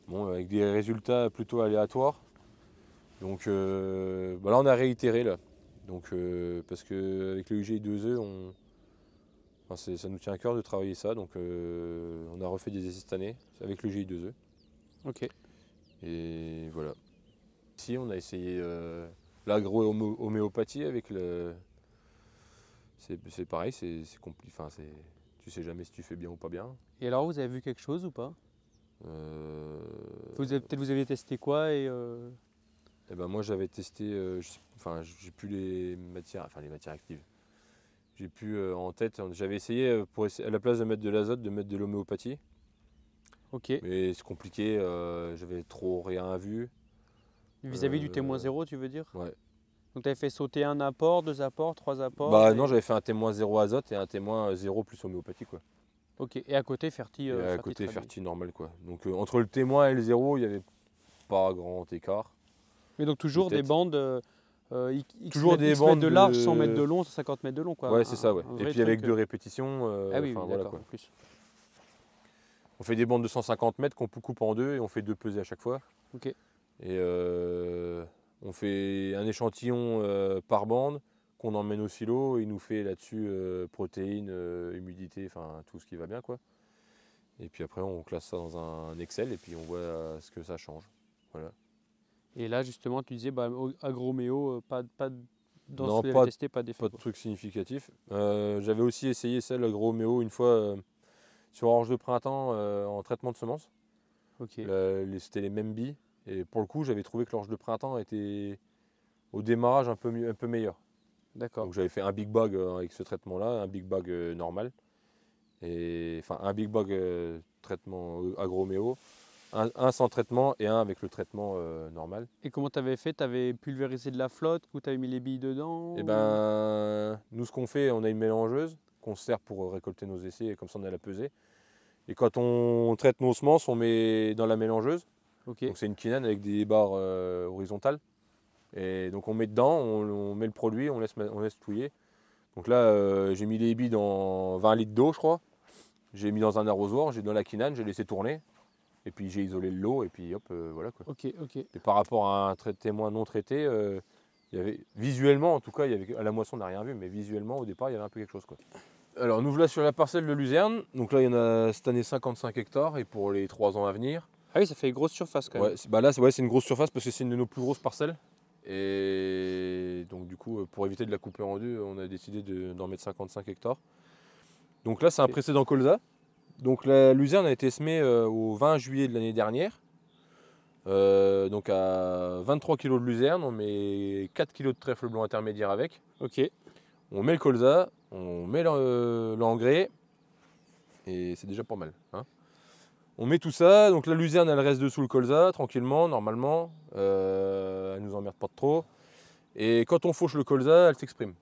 bon, avec des résultats plutôt aléatoires. Donc voilà, euh, bah là, on a réitéré là. Donc, parce que avec le UGI2E, on, enfin, ça nous tient à cœur de travailler ça. Donc on a refait des essais cette année avec le UGI2E. Ok. Et voilà. Ici, on a essayé l'agro-homéopathie avec le. C'est pareil, c'est compliqué. Enfin, tu sais jamais si tu fais bien ou pas bien. Et alors, vous avez vu quelque chose ou pas euh, Peut-être vous avez testé quoi et. Euh, eh ben moi j'avais testé, euh, enfin j'ai plus les matières, enfin les matières actives. J'ai pu en tête, j'avais essayé pour à la place de mettre de l'azote de mettre de l'homéopathie. Ok. Mais c'est compliqué, j'avais trop rien vu. Vis-à-vis du témoin euh, zéro, tu veux dire Ouais. Donc tu avais fait sauter un apport, deux apports, trois apports Bah non, j'avais fait un témoin zéro azote et un témoin zéro plus homéopathie quoi. Ok, et à côté ferti. Euh, à côté ferti normal quoi. Donc euh, entre le témoin et le zéro, il n'y avait pas grand écart. Mais donc toujours des bandes. toujours des bandes de large, 100 mètres de long, 150 mètres de long quoi. Ouais, c'est ça ouais. Et puis avec deux répétitions. On fait des bandes de 150 mètres qu'on coupe en deux et on fait deux pesées à chaque fois. Ok. Et euh, on fait un échantillon euh, par bande qu'on emmène au silo. Il nous fait là-dessus euh, protéines, humidité, enfin tout ce qui va bien. quoi. Et puis après, on classe ça dans un Excel et puis on voit ce que ça change. Voilà. Et là, justement, tu disais, bah, agroméo, pas, pas, non, pas, testé, pas d'effet. Pas de truc significatif. J'avais aussi essayé celle, agroméo, une fois sur Orange de Printemps en traitement de semences. C'était les mêmes billes. Et pour le coup, j'avais trouvé que l'orge de printemps était au démarrage un peu, un peu meilleur. D'accord. Donc j'avais fait un big bag euh, avec ce traitement-là, un big bag euh, normal, et enfin un big bag euh, traitement agroméo, un, sans traitement et un avec le traitement normal. Et comment tu avais fait Tu avais pulvérisé de la flotte ou tu avais mis les billes dedans Eh bien, ben, nous ce qu'on fait, on a une mélangeuse qu'on sert pour récolter nos essais et comme ça on a la pesée. Et quand on traite nos semences, on met dans la mélangeuse donc c'est une quinane avec des barres euh, horizontales. Et donc on met dedans, on, met le produit, on laisse, on laisse touiller. Donc là, euh, j'ai mis les billes dans 20 litres d'eau, je crois. J'ai mis dans un arrosoir, j'ai dans la quinane, j'ai laissé tourner. Et puis j'ai isolé l'eau, et puis hop, euh, voilà quoi. Ok, ok. Et par rapport à un témoin non traité, il avait, visuellement en tout cas, à la moisson on n'a rien vu, mais visuellement au départ il y avait un peu quelque chose quoi. Alors nous voilà sur la parcelle de Luzerne. Donc là il y en a cette année 55 hectares, et pour les 3 ans à venir, ah oui, ça fait une grosse surface quand même. bah là, c'est une grosse surface parce que c'est une de nos plus grosses parcelles. Et donc, du coup, pour éviter de la couper en deux, on a décidé d'en mettre 55 hectares. Donc là, c'est un précédent colza. Donc la luzerne a été semée euh, au 20 juillet de l'année dernière. Euh, donc à 23 kg de luzerne, on met 4 kg de trèfle blanc intermédiaire avec. Ok. On met le colza, on met l'engrais, et c'est déjà pas mal. Hein on met tout ça, donc la luzerne elle reste dessous le colza, tranquillement, normalement, Elle euh, elle nous emmerde pas trop. Et quand on fauche le colza, elle s'exprime.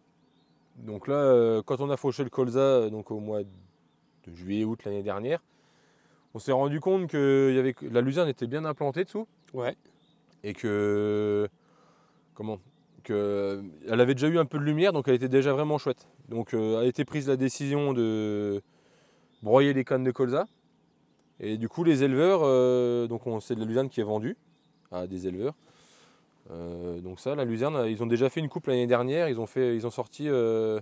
Donc là, euh, quand on a fauché le colza euh, donc au mois de juillet, août l'année dernière, on s'est rendu compte que y avait, la luzerne était bien implantée dessous. Ouais. Et que. Comment que, Elle avait déjà eu un peu de lumière, donc elle était déjà vraiment chouette. Donc a été prise la décision de broyer les cannes de colza. Et du coup, les éleveurs, euh, c'est de la luzerne qui est vendue à des éleveurs. Euh, donc ça, la luzerne, ils ont déjà fait une coupe l'année dernière. Ils ont, fait, ils ont sorti euh,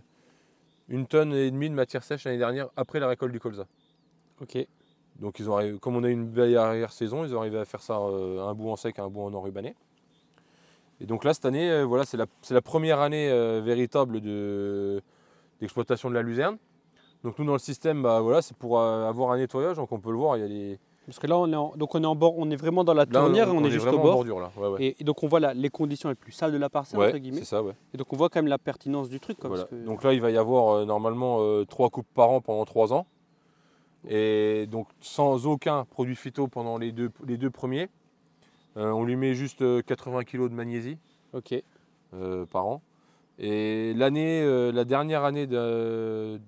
une tonne et demie de matière sèche l'année dernière après la récolte du colza. Ok. Donc ils ont, comme on a une belle arrière-saison, ils ont arrivé à faire ça un bout en sec, un bout en enrubané. Et donc là, cette année, voilà, c'est la, première année véritable d'exploitation de la luzerne. Donc nous dans le système, bah, voilà, c'est pour euh, avoir un nettoyage, donc on peut le voir, il y a les. Parce que là on est donc on est en bord, on est vraiment dans la tournière, on, est, juste au bord. Bordure, là. Et, donc on voit là, les conditions les plus sales de la parcelle entre guillemets. et donc on voit quand même la pertinence du truc. Donc là il va y avoir euh, normalement euh, trois coupes par an pendant trois ans. Et donc sans aucun produit phyto pendant les deux, les deux premiers. on lui met juste 80 kg de magnésie Ok. par an. Et l'année, la dernière année de,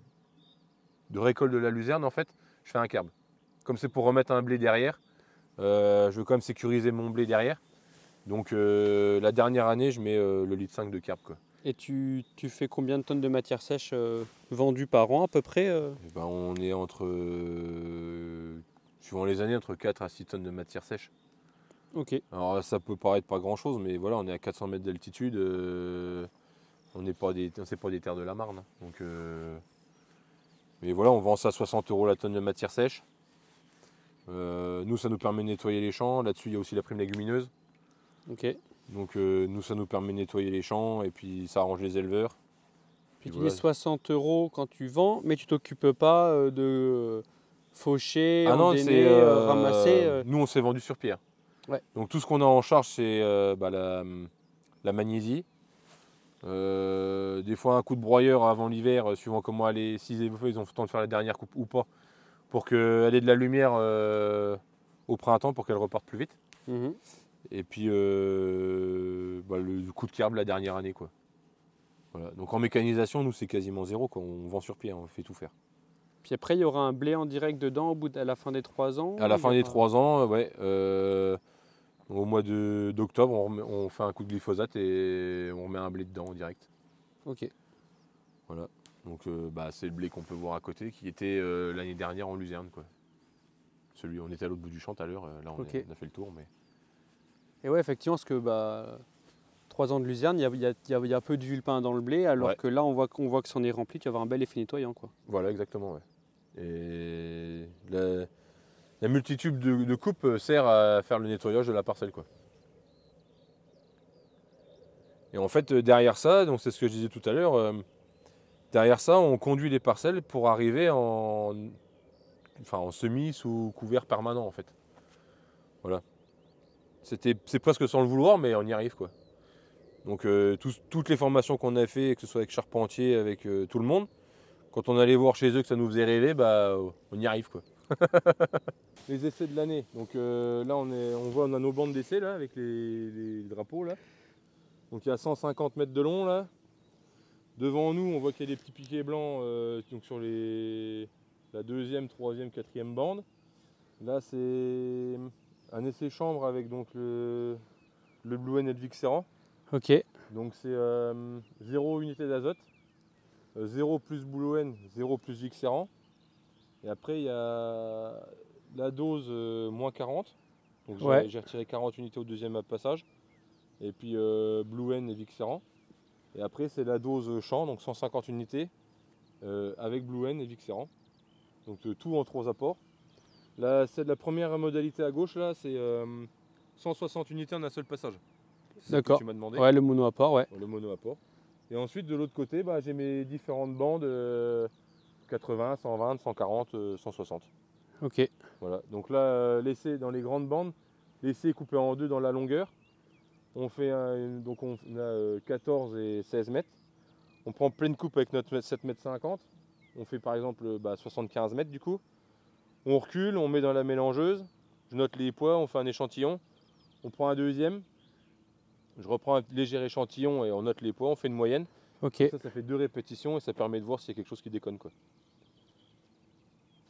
de récolte de la luzerne, en fait, je fais un kerb. Comme c'est pour remettre un blé derrière, euh, je veux quand même sécuriser mon blé derrière. Donc euh, la dernière année, je mets euh, le litre 5 de kerb. Quoi. Et tu, tu, fais combien de tonnes de matière sèche vendues par an à peu près eh ben, On est entre, suivant les années, entre 4 à 6 tonnes de matière sèche. Ok. Alors ça peut paraître pas grand chose, mais voilà, on est à 400 mètres d'altitude. on n'est pas des, pas des terres de la Marne. Hein. Donc mais voilà, on vend ça à 60 euros la tonne de matière sèche. Euh, nous, ça nous permet de nettoyer les champs. Là-dessus, il y a aussi la prime légumineuse. Donc, euh, nous, ça nous permet de nettoyer les champs et puis ça arrange les éleveurs. Puis, tu dis 60 euros quand tu vends, mais tu t'occupes pas euh, de faucher, ah ramasser. Nous, on s'est vendu sur pierre. Donc, tout ce qu'on a en charge, c'est bah, hum, la magnésie, euh, des fois, un coup de broyeur avant l'hiver, euh, suivant comment aller, si ils ont le temps de faire la dernière coupe ou pas, pour qu'elle euh, ait de la lumière au printemps pour qu'elle reparte plus vite. Mhm. Et puis, bah, le coup de câble la dernière année. Quoi. Voilà. Donc en mécanisation, nous, c'est quasiment zéro. On vend sur pied, hein, on fait tout faire. Puis après, il y aura un blé en direct dedans au bout à la fin des trois ans À la fin des trois ans, ouais au mois d'octobre, on, fait un coup de glyphosate et on remet un blé dedans en direct. Ok. Voilà. Donc euh, bah, c'est le blé qu'on peut voir à côté qui était euh, l'année dernière en luzerne. Quoi. Celui, on était à l'autre bout du champ tout à l'heure, euh, là on, a fait le tour. Mais... Et ouais, effectivement, parce que bah, 3 ans de luzerne, il y, a, peu de vulpin dans le blé, alors que là on voit, qu'on voit que c'en est rempli, tu y avoir un bel effet nettoyant. Quoi. Voilà, exactement. Et la multitude de, coupes euh, sert à faire le nettoyage de la parcelle. Quoi. Et en fait, euh, derrière ça, donc c'est ce que je disais tout à l'heure, euh, derrière ça, on conduit les parcelles pour arriver en, enfin, en semis sous couvert permanent, en fait. Voilà. C'était, c'est presque sans le vouloir, mais on y arrive, quoi. Donc, toutes les formations qu'on a fait, que ce soit avec Charpentier, avec tout le monde, quand on allait voir chez eux que ça nous faisait rêver, bah, on y arrive, quoi. les essais de l'année. Donc euh, là, on, est, on voit, on a nos bandes d'essai là, avec les, drapeaux là. Donc il y a 150 mètres de long là. Devant nous, on voit qu'il y a des petits piquets blancs euh, donc sur les, la deuxième, troisième, quatrième bande. Là, c'est un essai chambre avec donc le, le Blue et le Ok. Donc c'est 0 euh, unité d'azote, 0 plus Blue N, 0 plus Vixerant et après, il y a la dose euh, moins 40. Donc j'ai retiré 40 unités au deuxième passage. Et puis euh, Blue N et Vixeran. Et après, c'est la dose champ, donc 150 unités euh, avec Blue N et Vixeran. Donc tout en trois apports. Là, c'est la première modalité à gauche, là, c'est 160 unités en un seul passage. D'accord. Tu m'as demandé. Ouais, le mono apport, ouais. Le mono apport. Et ensuite, de l'autre côté, bah, j'ai mes différentes bandes 80, 120, 140, 160. Ok. Voilà, donc là, euh, l'essai dans les grandes bandes, l'essai coupé en deux dans la longueur. On fait donc on euh, a 14 et 16 mètres. On prend pleine coupe avec notre 7 mètres 50. On fait par exemple 75 euh, bah, mètres du coup. On recule, on met dans la mélangeuse. Je note les poids, on fait un échantillon. On prend un deuxième. Je reprends un léger échantillon et on note les poids, on fait une moyenne. Ok. Ça, ça fait deux répétitions et ça permet de voir s'il y a quelque chose qui déconne quoi.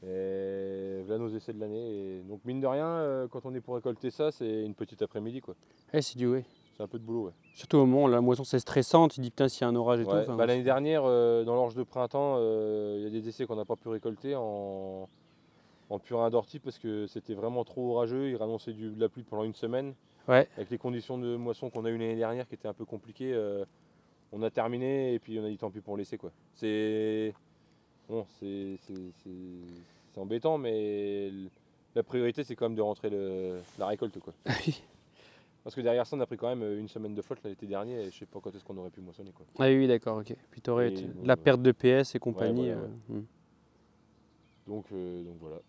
Et voilà nos essais de l'année. Donc mine de rien, euh, quand on est pour récolter ça, c'est une petite après-midi quoi. Eh c'est du ouais. C'est un peu de boulot ouais. Surtout au moment où la moisson c'est stressante. tu dis putain s'il y a un orage et tout. Bah, l'année dernière, euh, dans l'orge de printemps, euh, il y a des essais qu'on n'a pas pu récolter en, en purin d'ortie parce que c'était vraiment trop orageux, il annonçait de la pluie pendant une semaine. Ouais. Avec les conditions de moisson qu'on a eu l'année dernière qui étaient un peu compliquées, on a terminé et puis on a dit tant pis pour laisser quoi. C'est Bon, c'est embêtant, mais la priorité, c'est quand même de rentrer le, la récolte. Quoi. Parce que derrière ça, on a pris quand même euh, une semaine de flotte l'été dernier et je sais pas quand est-ce qu'on aurait pu moissonner. Quoi. Ah oui, d'accord, ok. Puis tu aurais la perte de PS et compagnie. Euh, hmm. donc, euh, donc voilà.